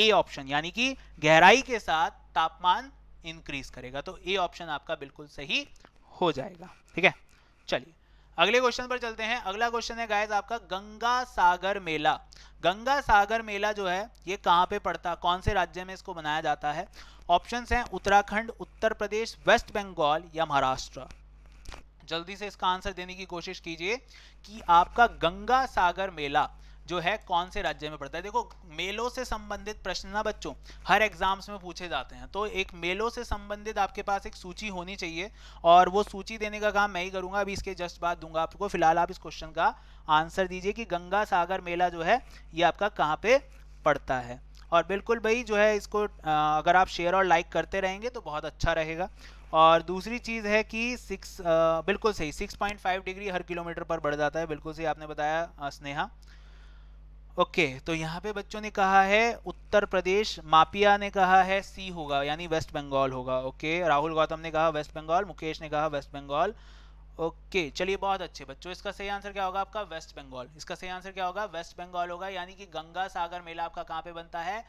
ए ऑप्शन यानी कि गहराई के साथ तापमान इंक्रीज करेगा तो ए ऑप्शन आपका बिल्कुल सही हो जाएगा ठीक है चलिए अगले क्वेश्चन पर चलते हैं अगला क्वेश्चन है गाइस आपका गंगा सागर मेला गंगा सागर मेला जो है ये कहाँ पे पड़ता कौन से राज्य में इसको मनाया जाता है ऑप्शंस हैं उत्तराखंड उत्तर प्रदेश वेस्ट बंगाल या महाराष्ट्र जल्दी से इसका आंसर देने की कोशिश कीजिए कि आपका गंगा सागर मेला जो है कौन से राज्य में पड़ता है देखो मेलों से संबंधित प्रश्न ना बच्चों हर एग्जाम्स में पूछे जाते हैं तो एक मेलों से संबंधित आपके पास एक सूची होनी चाहिए और वो सूची देने का काम मैं ही करूंगा अभी इसके जस्ट बाद दूंगा आपको फिलहाल आप इस क्वेश्चन का आंसर दीजिए कि गंगा सागर मेला जो है ये आपका कहाँ पे पड़ता है और बिल्कुल भाई जो है इसको अगर आप शेयर और लाइक करते रहेंगे तो बहुत अच्छा रहेगा और दूसरी चीज़ है कि सिक्स बिल्कुल सही सिक्स पॉइंट फाइव डिग्री हर किलोमीटर पर बढ़ जाता है बिल्कुल सही आपने बताया स्नेहा ओके तो यहाँ पे बच्चों ने कहा है उत्तर प्रदेश मापिया ने कहा है सी होगा यानी वेस्ट बंगाल होगा ओके राहुल गौतम ने कहा वेस्ट बंगाल मुकेश ने कहा वेस्ट बंगाल ओके चलिए बहुत अच्छे बच्चों इसका सही आंसर क्या होगा आपका वेस्ट बंगाल इसका सही आंसर क्या होगा वेस्ट बंगाल होगा यानी कि गंगा सागर मेला आपका कहाँ पे बनता है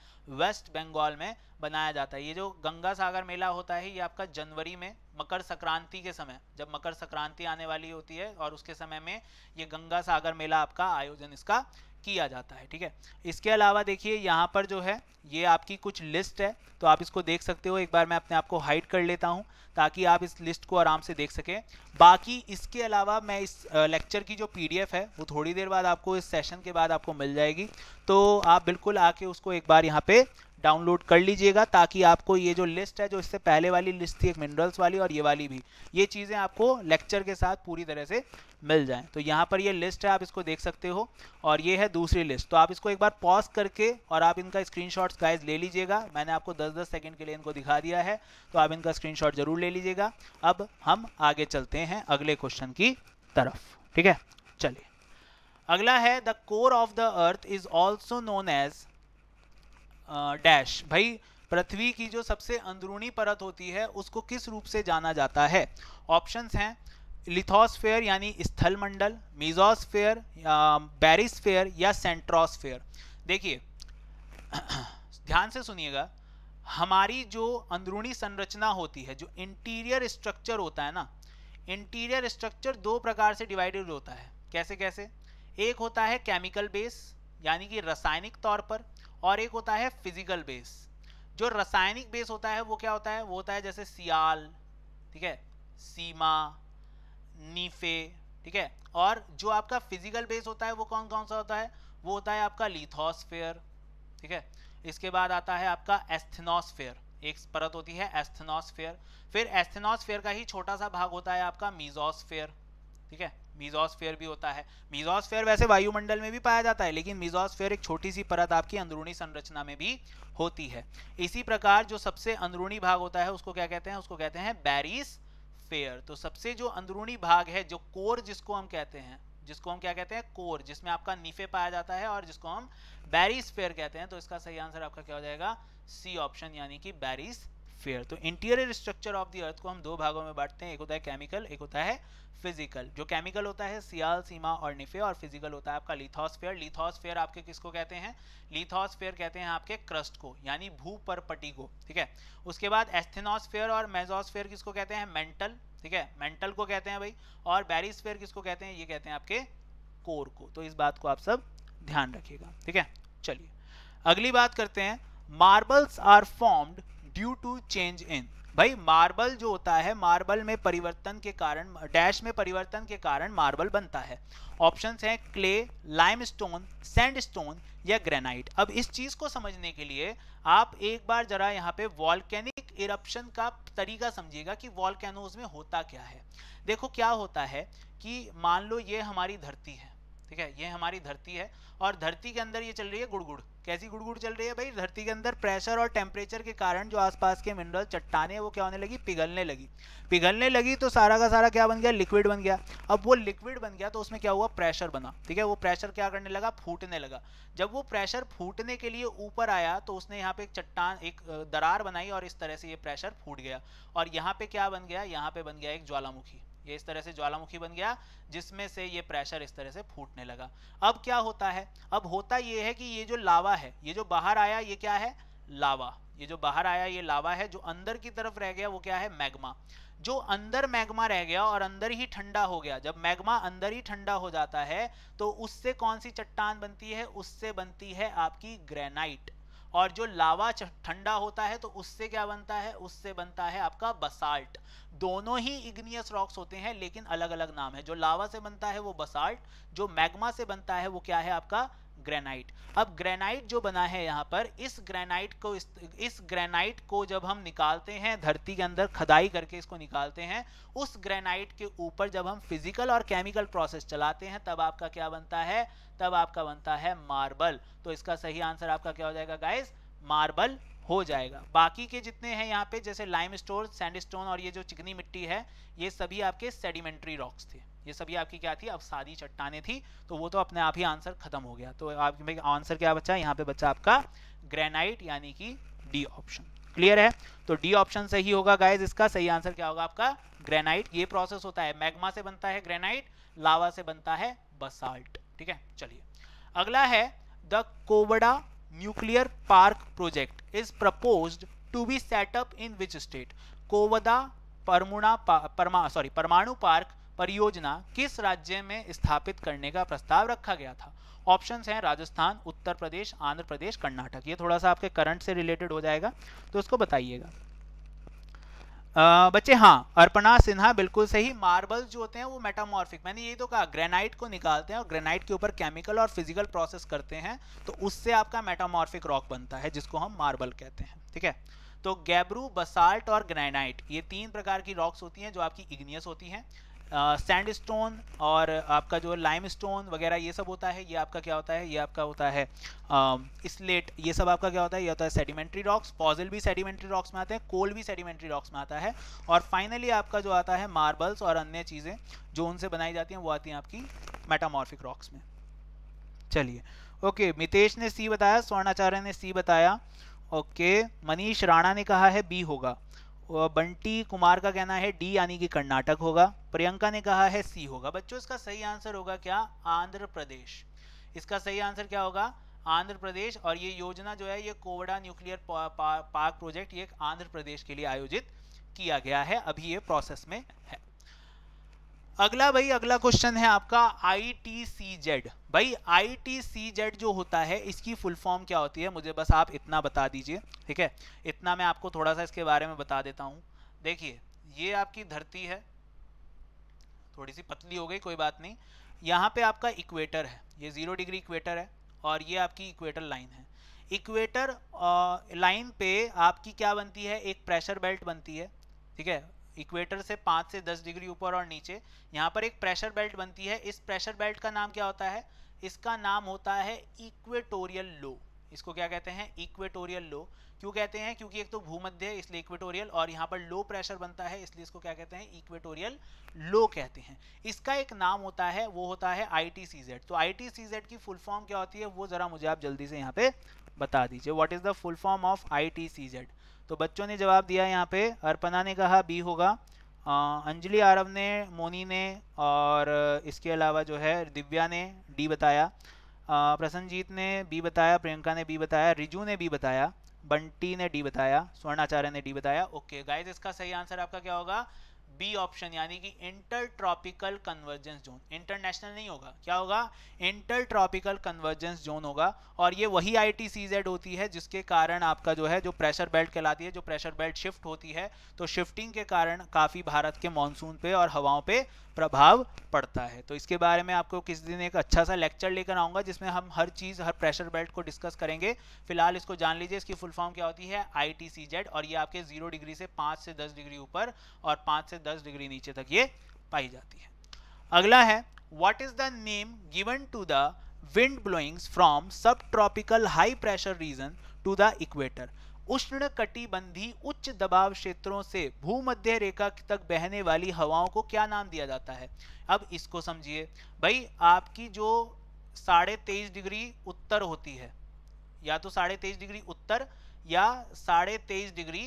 वेस्ट बंगाल में बनाया जाता है ये जो गंगा सागर मेला होता है ये आपका जनवरी में मकर संक्रांति के समय जब मकर संक्रांति आने वाली होती है और उसके समय में ये गंगा सागर मेला आपका आयोजन इसका किया जाता है ठीक है इसके अलावा देखिए यहाँ पर जो है ये आपकी कुछ लिस्ट है तो आप इसको देख सकते हो एक बार मैं अपने आप को हाइड कर लेता हूँ ताकि आप इस लिस्ट को आराम से देख सकें बाकी इसके अलावा मैं इस लेक्चर की जो पीडीएफ है वो थोड़ी देर बाद आपको इस सेशन के बाद आपको मिल जाएगी तो आप बिल्कुल आके उसको एक बार यहाँ पे डाउनलोड कर लीजिएगा ताकि आपको ये जो लिस्ट है जो इससे पहले वाली लिस्ट थी एक मिनरल्स वाली और ये वाली भी ये चीज़ें आपको लेक्चर के साथ पूरी तरह से मिल जाएँ तो यहाँ पर ये लिस्ट है आप इसको देख सकते हो और ये है दूसरी लिस्ट तो आप इसको एक बार पॉज करके और आप इनका स्क्रीन गाइज ले लीजिएगा मैंने आपको दस दस सेकेंड के लिए इनको दिखा दिया है तो आप इनका स्क्रीन जरूर ले लीजिएगा अब हम आगे चलते हैं अगले क्वेश्चन की तरफ ठीक है चलिए अगला है the core of the earth is also known as dash भाई पृथ्वी की जो सबसे अंदरूनी परत होती है उसको किस रूप से जाना जाता है ऑप्शंस हैं लिथोस्फेयर यानी स्थलमंडल मीजोस्फेयर बैरिस्फेयर या सेंट्रोस्फेयर देखिए ध्यान से सुनिएगा हमारी जो अंदरूनी संरचना होती है जो इंटीरियर स्ट्रक्चर होता है ना इंटीरियर स्ट्रक्चर दो प्रकार से डिवाइडेड होता है कैसे कैसे एक होता है केमिकल बेस यानी कि रासायनिक तौर पर और एक होता है फिजिकल बेस जो रासायनिक बेस होता है वो क्या होता है वो होता है जैसे सियाल ठीक है सीमा नीफे ठीक है और जो आपका फिजिकल बेस होता है वो कौन कौन सा होता है वो होता है आपका लिथोस्फेयर ठीक है इसके बाद आता है आपका एस्थेनोस्फेयर एक परत होती है एस्थेनोस्फेयर फिर एस्थेनोस्फेयर का ही छोटा सा भाग होता है आपका मीजोस्फेयर ठीक है मीजोस्फेयर भी होता है मीजोस्फेयर वैसे वायुमंडल में भी पाया जाता है लेकिन मीजोस्फेयर एक छोटी सी परत आपकी अंदरूनी संरचना में भी होती है इसी प्रकार जो सबसे अंदरूनी भाग होता है उसको क्या कहते हैं उसको कहते हैं बैरिस फेयर तो सबसे जो अंदरूनी भाग है जो कोर जिसको हम कहते हैं जिसको हम क्या कहते हैं कोर जिसमें आपका नीफे पाया जाता है और जिसको हम बैरिस फेयर कहते हैं तो इसका सही आंसर आपका क्या हो जाएगा सी ऑप्शन यानी कि बैरिस फेयर तो interior structure of the earth को हम दो भागों में बांटते हैं एक होता है केमिकल एक होता है फिजिकल जो केमिकल होता है सियाल सीमा और निफे और फिजिकल होता है आपका लिथोस्फेयर लिथोस्फेयर आपके किसको कहते हैं लिथोस्फेयर कहते हैं आपके क्रस्ट को यानी भू पर पटी को ठीक है उसके बाद एस्थेनोस्फेयर और मेजोस्फेयर किसको कहते हैं मेंटल ठीक है मेंटल को कहते हैं भाई और बैरिस्फेयर किसको कहते हैं ये कहते हैं आपके कोर को तो इस बात को आप सब ध्यान रखिएगा ठीक है चलिए अगली बात करते हैं marbles are formed due to change in भाई मार्बल जो होता है मार्बल में परिवर्तन के कारण डैश में परिवर्तन के कारण मार्बल बनता है ऑप्शंस हैं क्ले लाइमस्टोन सैंडस्टोन या ग्रेनाइट अब इस चीज़ को समझने के लिए आप एक बार जरा यहाँ पे वॉल्केनिक इरप्शन का तरीका समझिएगा कि वॉल्केनोज में होता क्या है देखो क्या होता है कि मान लो ये हमारी धरती है ठीक है ये हमारी धरती है और धरती के अंदर ये चल रही है गुड़गुड़ कैसी गुड़गुड़ चल रही है भाई धरती के अंदर प्रेशर और टेम्परेचर के कारण जो आसपास के मिनरल चट्टाने वो क्या होने लगी पिघलने लगी पिघलने लगी तो सारा का सारा क्या बन गया लिक्विड बन गया अब वो लिक्विड बन गया तो उसमें क्या हुआ प्रेशर बना ठीक है वो प्रेशर क्या करने लगा फूटने लगा जब वो प्रेशर फूटने के लिए ऊपर आया तो उसने यहाँ पे एक चट्टान एक दरार बनाई और इस तरह से ये प्रेशर फूट गया और यहाँ पे क्या बन गया यहाँ पे बन गया एक ज्वालामुखी ये इस तरह से ज्वालामुखी बन गया जिसमें से ये प्रेशर इस तरह से फूटने लगा अब क्या होता है अब होता ये है कि ये जो लावा है ये जो बाहर आया ये क्या है लावा ये जो बाहर आया ये लावा है जो अंदर की तरफ रह गया वो क्या है मैग्मा जो अंदर मैग्मा रह गया और अंदर ही ठंडा हो गया जब मैग्मा अंदर ही ठंडा हो जाता है तो उससे कौन सी चट्टान बनती है उससे बनती है आपकी ग्रेनाइट और जो लावा ठंडा होता है तो उससे क्या बनता है उससे बनता है आपका बसाल्ट दोनों ही इग्नियस रॉक्स होते हैं लेकिन अलग अलग नाम है जो लावा से बनता है वो बसाल्ट जो मैग्मा से बनता है वो क्या है आपका ग्रेनाइट अब ग्रेनाइट जो बना है यहाँ पर इस ग्रेनाइट को इस, इस ग्रेनाइट को जब हम निकालते हैं धरती के अंदर खदाई करके इसको निकालते हैं उस ग्रेनाइट के ऊपर जब हम फिजिकल और केमिकल प्रोसेस चलाते हैं तब आपका क्या बनता है तब आपका बनता है मार्बल तो इसका सही आंसर आपका क्या हो जाएगा गाइस मार्बल हो जाएगा बाकी के जितने हैं यहाँ पे जैसे लाइम स्टोन सैंड स्टोन और ये जो चिकनी मिट्टी है ये सभी आपके सेडिमेंट्री रॉक्स थे ये सभी आपकी क्या थी अब सारी चट्टाने थी तो वो तो अपने आप ही आंसर खत्म हो गया तो आपके आंसर क्या बच्चा यहाँ पे बच्चा आपका ग्रेनाइट यानी कि डी ऑप्शन क्लियर है तो डी ऑप्शन सही होगा गाइज इसका सही आंसर क्या होगा आपका ग्रेनाइट ये प्रोसेस होता है मैग्मा से बनता है ग्रेनाइट लावा से बनता है बसाल्ट ठीक है चलिए अगला है the Kovvada nuclear park project is propose to be set up in which state Kovvada परमुणा परमा सॉरी परमाणु पार्क परियोजना किस राज्य में स्थापित करने का प्रस्ताव रखा गया था ऑप्शन हैं राजस्थान उत्तर प्रदेश आंध्र प्रदेश कर्नाटक ये थोड़ा सा आपके करंट से रिलेटेड हो जाएगा तो उसको बताइएगा बच्चे हाँ अर्पणा सिन्हा बिल्कुल सही मार्बल्स जो होते हैं वो मेटामॉर्फिक मैंने ये तो कहा ग्रेनाइट को निकालते हैं और ग्रेनाइट के ऊपर केमिकल और फिजिकल प्रोसेस करते हैं तो उससे आपका मेटामॉर्फिक रॉक बनता है जिसको हम मार्बल कहते हैं ठीक है तो गैब्रू बसाल्ट और ग्रेनाइट ये तीन प्रकार की रॉक्स होती हैं जो आपकी इग्नियस होती हैं सैंड स्टोन और आपका जो लाइम स्टोन वगैरह ये सब होता है ये आपका क्या होता है ये आपका होता है स्लेट ये सब आपका क्या होता है ये होता है सेडिमेंट्री रॉक्स पॉजल भी सेडिमेंट्री रॉक्स में आते हैं कोल भी सेडिमेंट्री रॉक्स में आता है और फाइनली आपका जो आता है मार्बल्स और अन्य चीज़ें जो उनसे बनाई जाती हैं वो आती हैं आपकी मेटामॉर्फिक रॉक्स में चलिए ओके मितेश ने सी बताया स्वर्णाचार्य ने सी बताया ओके मनीष राणा ने कहा है बी होगा बंटी कुमार का कहना है डी यानी कि कर्नाटक होगा प्रियंका ने कहा है सी होगा बच्चों इसका सही आंसर होगा क्या आंध्र प्रदेश इसका सही आंसर क्या होगा आंध्र प्रदेश और ये योजना जो है ये कोवड़ा न्यूक्लियर पार्क प्रोजेक्ट ये आंध्र प्रदेश के लिए आयोजित किया गया है अभी ये प्रोसेस में है अगला भाई अगला क्वेश्चन है आपका आई टी सी जेड भाई आई टी सी जेड जो होता है इसकी फुल फॉर्म क्या होती है मुझे बस आप इतना बता दीजिए ठीक है इतना मैं आपको थोड़ा सा इसके बारे में बता देता हूँ देखिए ये आपकी धरती है थोड़ी सी पतली हो गई कोई बात नहीं यहाँ पे आपका इक्वेटर है ये ज़ीरो डिग्री इक्वेटर है और ये आपकी इक्वेटर लाइन है इक्वेटर लाइन पे आपकी क्या बनती है एक प्रेशर बेल्ट बनती है ठीक है इक्वेटर से पाँच से दस डिग्री ऊपर और नीचे यहाँ पर एक प्रेशर बेल्ट बनती है इस प्रेशर बेल्ट का नाम क्या होता है इसका नाम होता है इक्वेटोरियल लो इसको क्या कहते हैं इक्वेटोरियल लो क्यों कहते हैं क्योंकि एक तो भूमध्य है इसलिए इक्वेटोरियल और यहाँ पर लो प्रेशर बनता है इसलिए इसको क्या कहते हैं इक्वेटोरियल लो कहते हैं इसका एक नाम होता है वो होता है आई तो आई की फुल फॉर्म क्या होती है वो ज़रा मुझे आप जल्दी से यहाँ पे बता दीजिए what is the full form of I तो बच्चों ने जवाब दिया यहाँ पे अर्पणा ने कहा बी होगा अंजलि आरव ने मोनी ने और इसके अलावा जो है दिव्या ने डी बताया प्रसन्नजीत ने बी बताया प्रियंका ने बी बताया रिजू ने बी बताया बंटी ने डी बताया स्वर्णाचार्य ने डी बताया ओके गाइस इसका सही आंसर आपका क्या होगा बी ऑप्शन यानी कि inter tropical convergence zone international नहीं होगा क्या होगा इंटर ट्रॉपिकल कन्वर्जेंस जोन होगा और ये वही आई टी सी जेड होती है जिसके कारण आपका जो है जो प्रेशर बेल्ट कहलाती है जो प्रेशर बेल्ट शिफ्ट होती है तो शिफ्टिंग के कारण काफ़ी भारत के मानसून पे और हवाओं पे प्रभाव पड़ता है तो इसके बारे में आपको किस दिन एक अच्छा सा लेक्चर लेकर आऊँगा जिसमें हम हर चीज़ हर प्रेशर बेल्ट को डिस्कस करेंगे फिलहाल इसको जान लीजिए इसकी फुल फॉर्म क्या होती है आई टी सी जेड और ये आपके जीरो डिग्री से पाँच से दस डिग्री ऊपर और पाँच से दस डिग्री नीचे तक ये पाई जाती है अगला है what is the name given to the wind blowings from sub tropical high pressure region to the equator उष्ण कटिबंधी उच्च दबाव क्षेत्रों से भूमध्य रेखा तक बहने वाली हवाओं को क्या नाम दिया जाता है अब इसको समझिए भाई आपकी जो साढ़े तेईस डिग्री उत्तर होती है या तो साढ़े तेईस डिग्री उत्तर या साढ़े तेईस डिग्री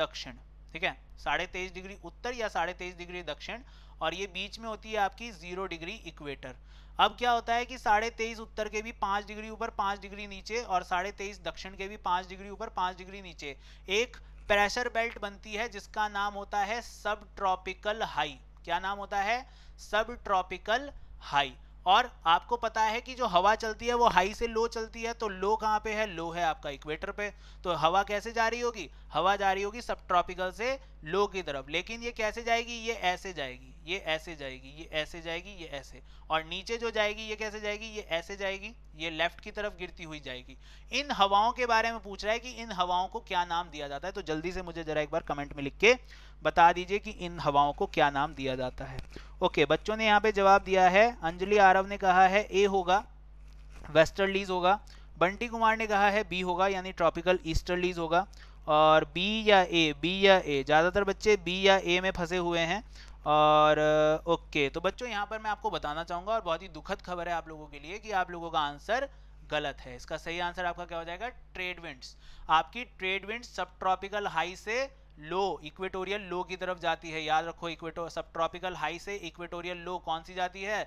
दक्षिण ठीक है साढ़े तेईस डिग्री उत्तर या साढ़े तेईस डिग्री दक्षिण और ये बीच में होती है आपकी जीरो डिग्री इक्वेटर अब क्या होता है कि साढ़े तेईस उत्तर के भी पांच डिग्री ऊपर पांच डिग्री नीचे और साढ़े तेईस दक्षिण के भी पांच डिग्री ऊपर पांच डिग्री नीचे एक प्रेशर बेल्ट बनती है जिसका नाम होता है सब ट्रॉपिकल हाई क्या नाम होता है सब ट्रॉपिकल हाई और आपको पता है कि जो हवा चलती है वो हाई से लो चलती है तो लो कहाँ पे है लो है आपका इक्वेटर पे तो हवा कैसे जा रही होगी हवा जा रही होगी सब ट्रॉपिकल से लो की तरफ लेकिन ये कैसे जाएगी ये ऐसे जाएगी ये ऐसे जाएगी ये ऐसे जाएगी ये ऐसे और नीचे जो जाएगी ये कैसे जाएगी ये ऐसे जाएगी ये लेफ्ट की तरफ गिरती हुई जाएगी इन हवाओं के बारे में पूछ रहा है कि इन हवाओं को क्या नाम दिया जाता है तो जल्दी से मुझे ज़रा एक बार कमेंट में लिख के बता दीजिए कि इन हवाओं को क्या नाम दिया जाता है ओके बच्चों ने यहाँ पे जवाब दिया है अंजलि आरव ने कहा है ए होगा वेस्टर्लीज होगा बंटी कुमार ने कहा है बी होगा यानी ट्रॉपिकल ईस्टर्लीज होगा और बी या ए बी या ए ज़्यादातर बच्चे बी या ए में फंसे हुए हैं और ओके uh, तो बच्चों यहाँ पर मैं आपको बताना चाहूँगा और बहुत ही दुखद खबर है आप लोगों के लिए कि आप लोगों का आंसर गलत है इसका सही आंसर आपका क्या हो जाएगा ट्रेड विंड्स आपकी ट्रेड सब ट्रॉपिकल हाई से लो इक्वेटोरियल लो की तरफ जाती है याद रखो इक्वेटो सब ट्रॉपिकल हाई से इक्वेटोरियल लो कौन सी जाती है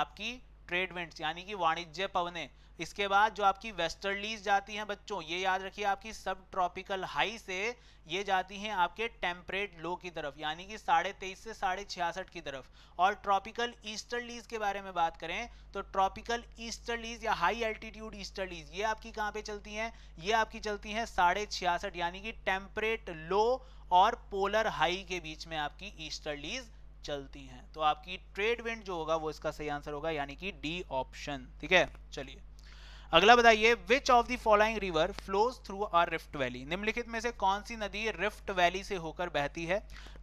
आपकी ट्रेड विंड्स यानी कि वाणिज्य पवने इसके बाद जो आपकी वेस्टर्लीज जाती हैं बच्चों ये याद रखिए आपकी सब ट्रॉपिकल हाई से ये जाती हैं आपके टेम्परेट लो की तरफ यानी कि साढ़े तेईस से साढ़े छियासठ की तरफ और ट्रॉपिकल ईस्टर्लीज के बारे में बात करें तो ट्रॉपिकल ईस्टर्लीज या हाई एल्टीट्यूड ईस्टर्लीज ये आपकी कहाँ पे चलती हैं ये आपकी चलती हैं साढ़े छियासठ यानी कि टेम्परेट लो और पोलर हाई के बीच में आपकी ईस्टर्लीज चलती हैं तो आपकी ट्रेड विंड जो होगा वो इसका सही आंसर होगा यानी कि डी ऑप्शन ठीक है चलिए अगला बताइए which of the following river flows through a rift valley निम्नलिखित में से कौन सी नदी रिफ्ट वैली से होकर बहती है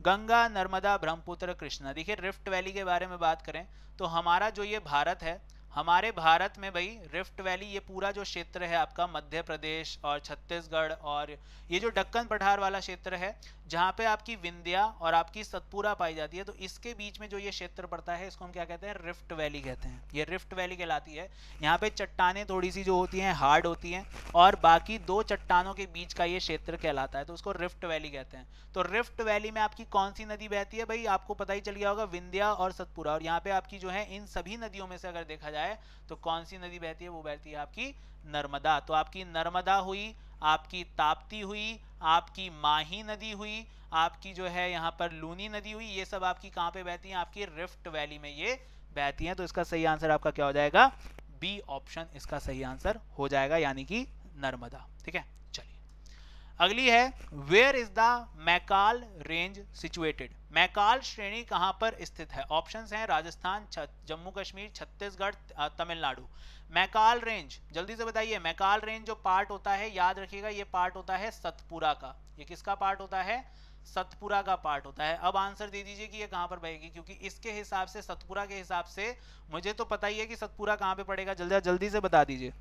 गंगा नर्मदा ब्रह्मपुत्र कृष्णा देखिए रिफ्ट वैली के बारे में बात करें तो हमारा जो ये भारत है हमारे भारत में भाई रिफ्ट वैली ये पूरा जो क्षेत्र है आपका मध्य प्रदेश और छत्तीसगढ़ और ये जो डक्कन पठार वाला क्षेत्र है जहाँ पे आपकी विंध्या और आपकी सतपुरा पाई जाती है तो इसके बीच में जो ये क्षेत्र पड़ता है इसको हम क्या कहते हैं रिफ्ट वैली कहते हैं ये रिफ्ट वैली कहलाती है यहाँ पे चट्टाने थोड़ी सी जो होती हैं हार्ड होती हैं और बाकी दो चट्टानों के बीच का ये क्षेत्र कहलाता है तो उसको रिफ्ट वैली कहते हैं तो रिफ्ट वैली में आपकी कौन सी नदी बहती है भाई आपको पता ही चल गया होगा विंध्या और सतपुरा और यहाँ पे आपकी जो है इन सभी नदियों में से अगर देखा जाए है तो कौन सी नदी बहती है वो बहती है आपकी नर्मदा तो आपकी नर्मदा हुई आपकी ताप्ती हुई आपकी माही नदी हुई आपकी जो है यहाँ पर लूनी नदी हुई ये सब आपकी कहाँ पे बहती हैं आपकी रिफ्ट वैली में ये बहती हैं तो इसका सही आंसर आपका क्या हो जाएगा बी ऑप्शन इसका सही आंसर हो जाएगा यानी कि नर्मदा ठीक है चलिए अगली है where is the Maikal range situated Maikal श्रेणी कहाँ पर स्थित है ऑप्शंस हैं राजस्थान जम्मू कश्मीर छत्तीसगढ़ तमिलनाडु मैकाल रेंज जल्दी से बताइए मैकाल रेंज जो पार्ट होता है याद रखिएगा ये पार्ट होता है सतपुरा का ये किसका पार्ट होता है सतपुरा का पार्ट होता है अब आंसर दे दीजिए कि ये कहाँ पर बहेगी क्योंकि इसके हिसाब से सतपुरा के हिसाब से मुझे तो पता ही है कि सतपुरा कहाँ पे पड़ेगा जल्दी जल्दी से बता दीजिए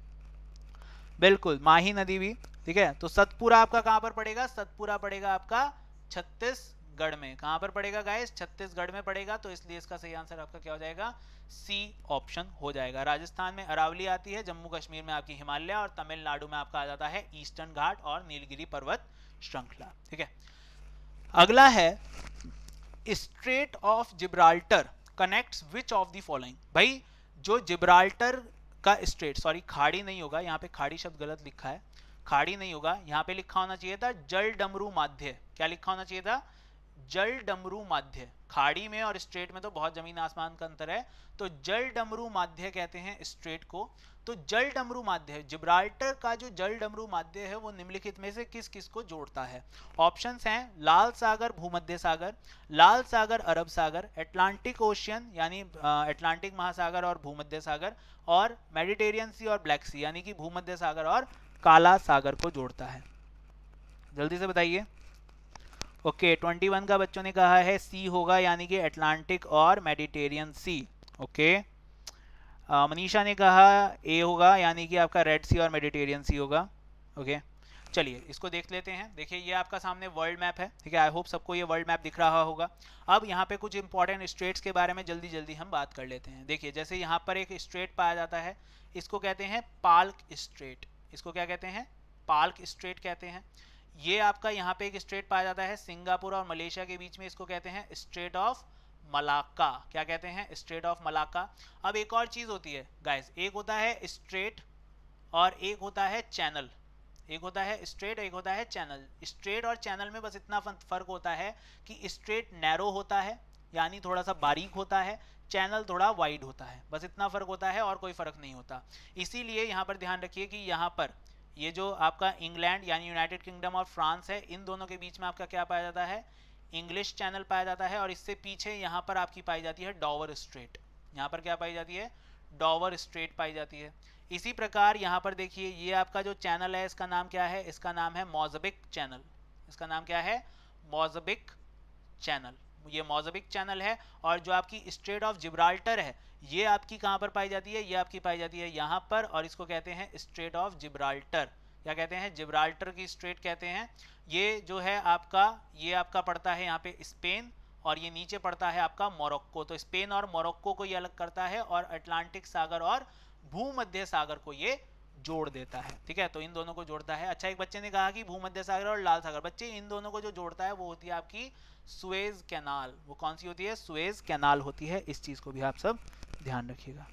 बिल्कुल माही नदी भी ठीक है तो सतपुरा आपका कहाँ पर पड़ेगा सतपुरा पड़ेगा आपका छत्तीस छत्तीसगढ़ में कहां पर पड़ेगा गाइस छत्तीसगढ़ में पड़ेगा तो इसलिए इसका सही आंसर आपका क्या हो जाएगा सी ऑप्शन हो जाएगा राजस्थान में अरावली आती है जम्मू कश्मीर में आपकी हिमालय और तमिलनाडु में आपका आ जाता है ईस्टर्न घाट और नीलगिरी पर्वत श्रृंखला ठीक है अगला है strait of Gibraltar connects which of the following भाई जो जिब्राल्टर का स्ट्रेट सॉरी खाड़ी नहीं होगा यहाँ पे खाड़ी शब्द गलत लिखा है खाड़ी नहीं होगा यहाँ पे लिखा होना चाहिए था जल डमरू माध्य क्या लिखा होना चाहिए था जल डमरू माध्य खाड़ी में और स्ट्रेट में तो बहुत जमीन आसमान का अंतर है तो जल डमरू माध्य कहते हैं स्ट्रेट को तो जल डमरू माध्य जिब्राल्टर का जो जल डमरू माध्य है वो निम्नलिखित में से किस किस को जोड़ता है ऑप्शंस हैं लाल सागर भूमध्य सागर लाल सागर अरब सागर एटलांटिक ओशियन यानी एटलांटिक महासागर और भूमध्य सागर और मेडिटेरियन सी और ब्लैक सी यानी कि भूमध्य सागर और काला सागर को जोड़ता है जल्दी से बताइए ओके ट्वेंटी वन का बच्चों ने कहा है सी होगा यानी कि अटलांटिक और मेडिटेरियन सी ओके मनीषा ने कहा ए होगा यानी कि आपका रेड सी और मेडिटेरियन सी होगा ओके चलिए इसको देख लेते हैं देखिए ये आपका सामने वर्ल्ड मैप है ठीक है आई होप सबको ये वर्ल्ड मैप दिख रहा होगा अब यहाँ पे कुछ इंपॉर्टेंट स्ट्रेट्स के बारे में जल्दी जल्दी हम बात कर लेते हैं देखिए जैसे यहाँ पर एक स्ट्रेट पाया जाता है इसको कहते हैं पाल्क स्ट्रेट इसको क्या कहते हैं पार्क स्ट्रेट कहते हैं ये आपका यहाँ पे एक स्ट्रेट पाया जाता है सिंगापुर और मलेशिया के बीच में इसको कहते हैं स्ट्रेट ऑफ मलाका क्या कहते हैं स्ट्रेट ऑफ मलाका अब एक और चीज़ होती है गाइस एक होता है स्ट्रेट और एक होता है चैनल एक होता है स्ट्रेट एक होता है चैनल स्ट्रेट और चैनल में बस इतना फर्क होता है कि स्ट्रेट नैरो होता है यानी थोड़ा सा बारीक होता है चैनल थोड़ा वाइड होता है बस इतना फ़र्क होता है और कोई फ़र्क नहीं होता इसीलिए यहाँ पर ध्यान रखिए कि यहाँ पर ये जो आपका इंग्लैंड यानी यूनाइटेड किंगडम और फ्रांस है इन दोनों के बीच में आपका क्या पाया जाता है इंग्लिश चैनल पाया जाता है और इससे पीछे यहाँ पर आपकी पाई जाती है डॉवर स्ट्रेट यहाँ पर क्या पाई जाती है डॉवर स्ट्रेट पाई जाती है इसी प्रकार यहाँ पर देखिए ये आपका जो चैनल है इसका नाम क्या है इसका नाम है मोजबिक चैनल इसका नाम क्या है मोजबिक चैनल ये मोजबिक चैनल है और जो आपकी स्ट्रेट ऑफ जिब्राल्टर है ये आपकी कहाँ पर पाई जाती है ये आपकी पाई जाती है यहाँ पर और इसको कहते हैं स्ट्रेट ऑफ जिब्राल्टर क्या कहते हैं जिब्राल्टर की स्ट्रेट कहते हैं ये जो है आपका ये आपका पड़ता है यहाँ पे स्पेन और ये नीचे पड़ता है आपका मोरक्को तो स्पेन और मोरक्को को ये अलग करता है और अटलांटिक सागर और भूमध्य सागर को ये जोड़ देता है ठीक है तो इन दोनों को जोड़ता है अच्छा एक बच्चे ने कहा कि भूमध्य सागर और लाल सागर बच्चे इन दोनों को जो जोड़ता है वो होती है आपकी स्वेज कैनाल वो कौन सी होती है स्वेज कैनाल होती है इस चीज़ को भी आप सब ध्यान रखिएगा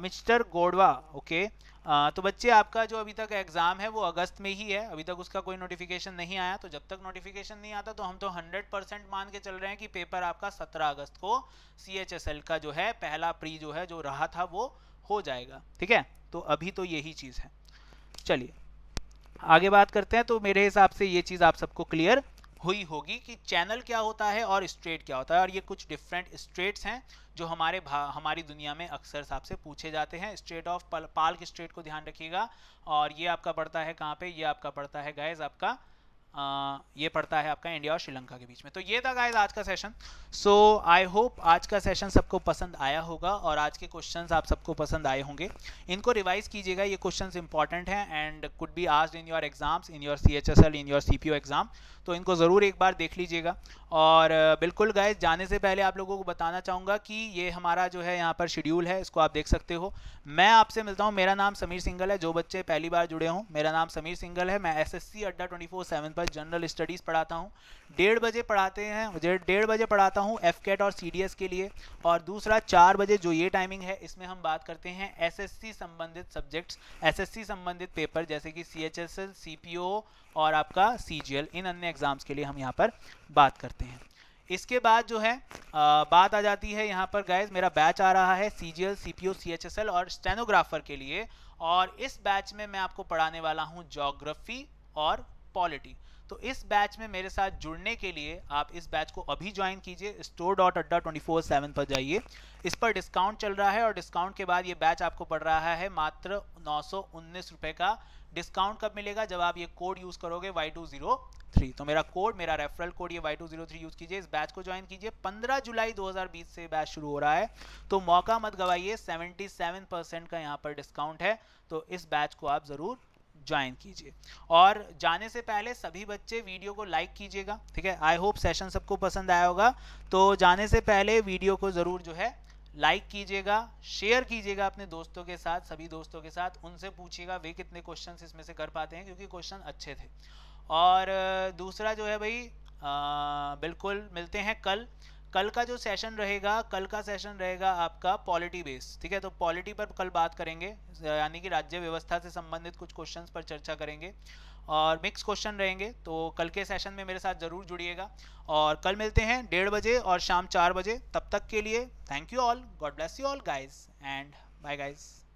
मिस्टर गोडवा ओके आ, तो बच्चे आपका जो अभी तक एग्ज़ाम है वो अगस्त में ही है अभी तक उसका कोई नोटिफिकेशन नहीं आया तो जब तक नोटिफिकेशन नहीं आता तो हम तो 100 परसेंट मान के चल रहे हैं कि पेपर आपका 17 अगस्त को सी का जो है पहला प्री जो है जो रहा था वो हो जाएगा ठीक है तो अभी तो यही चीज़ है चलिए आगे बात करते हैं तो मेरे हिसाब से ये चीज़ आप सबको क्लियर हुई होगी कि चैनल क्या होता है और स्ट्रेट क्या होता है और ये कुछ डिफरेंट स्ट्रेट्स हैं जो हमारे हमारी दुनिया में अक्सर आपसे पूछे जाते हैं स्ट्रेट ऑफ पाल, के स्ट्रेट को ध्यान रखिएगा और ये आपका पड़ता है कहाँ पे ये आपका पड़ता है गैस आपका ये पड़ता है आपका इंडिया और श्रीलंका के बीच में तो ये था गाइस आज का सेशन सो आई होप आज का सेशन सबको पसंद आया होगा और आज के क्वेश्चंस आप सबको पसंद आए होंगे इनको रिवाइज कीजिएगा ये क्वेश्चंस इंपॉर्टेंट हैं एंड कुड बी आज in your exams in your C H S L in your C P O exam तो इनको ज़रूर एक बार देख लीजिएगा और बिल्कुल गाइज जाने से पहले आप लोगों को बताना चाहूँगा कि ये हमारा जो है यहाँ पर शेड्यूल है इसको आप देख सकते हो मैं आपसे मिलता हूँ मेरा नाम समीर सिंगल है जो बच्चे पहली बार जुड़े हों मेरा नाम समीर सिंगल है मैं S S C Adda twenty four seven पास जनरल स्टडीज़ पढ़ाता हूँ डेढ़ बजे पढ़ाते हैं डेढ़ बजे पढ़ाता हूँ एफ कैट और सी के लिए और दूसरा चार बजे जो ये टाइमिंग है इसमें हम बात करते हैं एस संबंधित सब्जेक्ट्स एस संबंधित पेपर जैसे कि सी एच और आपका सी इन अन्य एग्ज़ाम्स के लिए हम यहाँ पर बात करते हैं इसके बाद जो है आ, बात आ जाती है यहाँ पर गैस मेरा बैच आ रहा है C G L C P O C H S L और स्टेनोग्राफर के लिए और इस बैच में मैं आपको पढ़ाने वाला हूँ जोग्राफी और पॉलिटी तो इस बैच में मेरे साथ जुड़ने के लिए आप इस बैच को अभी ज्वाइन कीजिए store dot Adda twenty four seven पर जाइए इस पर डिस्काउंट चल रहा है और डिस्काउंट के बाद ये बैच आपको पड़ रहा है मात्र नौ सौ उन्नीस रुपये का डिस्काउंट कब मिलेगा जब आप ये कोड यूज़ करोगे वाई टू जीरो थ्री तो मेरा कोड मेरा रेफरल कोड ये Y two zero three use कीजिए इस बैच को ज्वाइन कीजिए पंद्रह जुलाई दो हजार बीस से बैच शुरू हो रहा है तो मौका मत गवाइए सेवेंटी सेवन परसेंट का यहाँ पर डिस्काउंट है तो इस बैच को आप ज़रूर ज्वाइन कीजिए और जाने से पहले सभी बच्चे वीडियो को लाइक कीजिएगा ठीक है आई होप सेशन सबको पसंद आया होगा तो जाने से पहले वीडियो को ज़रूर जो है लाइक कीजिएगा शेयर कीजिएगा अपने दोस्तों के साथ सभी दोस्तों के साथ उनसे पूछिएगा वे कितने क्वेश्चन इसमें से कर पाते हैं क्योंकि क्वेश्चन अच्छे थे और दूसरा जो है भाई आ, बिल्कुल मिलते हैं कल कल का जो सेशन रहेगा कल का सेशन रहेगा आपका पॉलिटी बेस ठीक है तो पॉलिटी पर कल बात करेंगे यानी कि राज्य व्यवस्था से संबंधित कुछ क्वेश्चंस पर चर्चा करेंगे और मिक्स क्वेश्चन रहेंगे तो कल के सेशन में मेरे साथ ज़रूर जुड़िएगा और कल मिलते हैं डेढ़ बजे और शाम चार बजे तब तक के लिए thank you all God bless you all guys and bye guys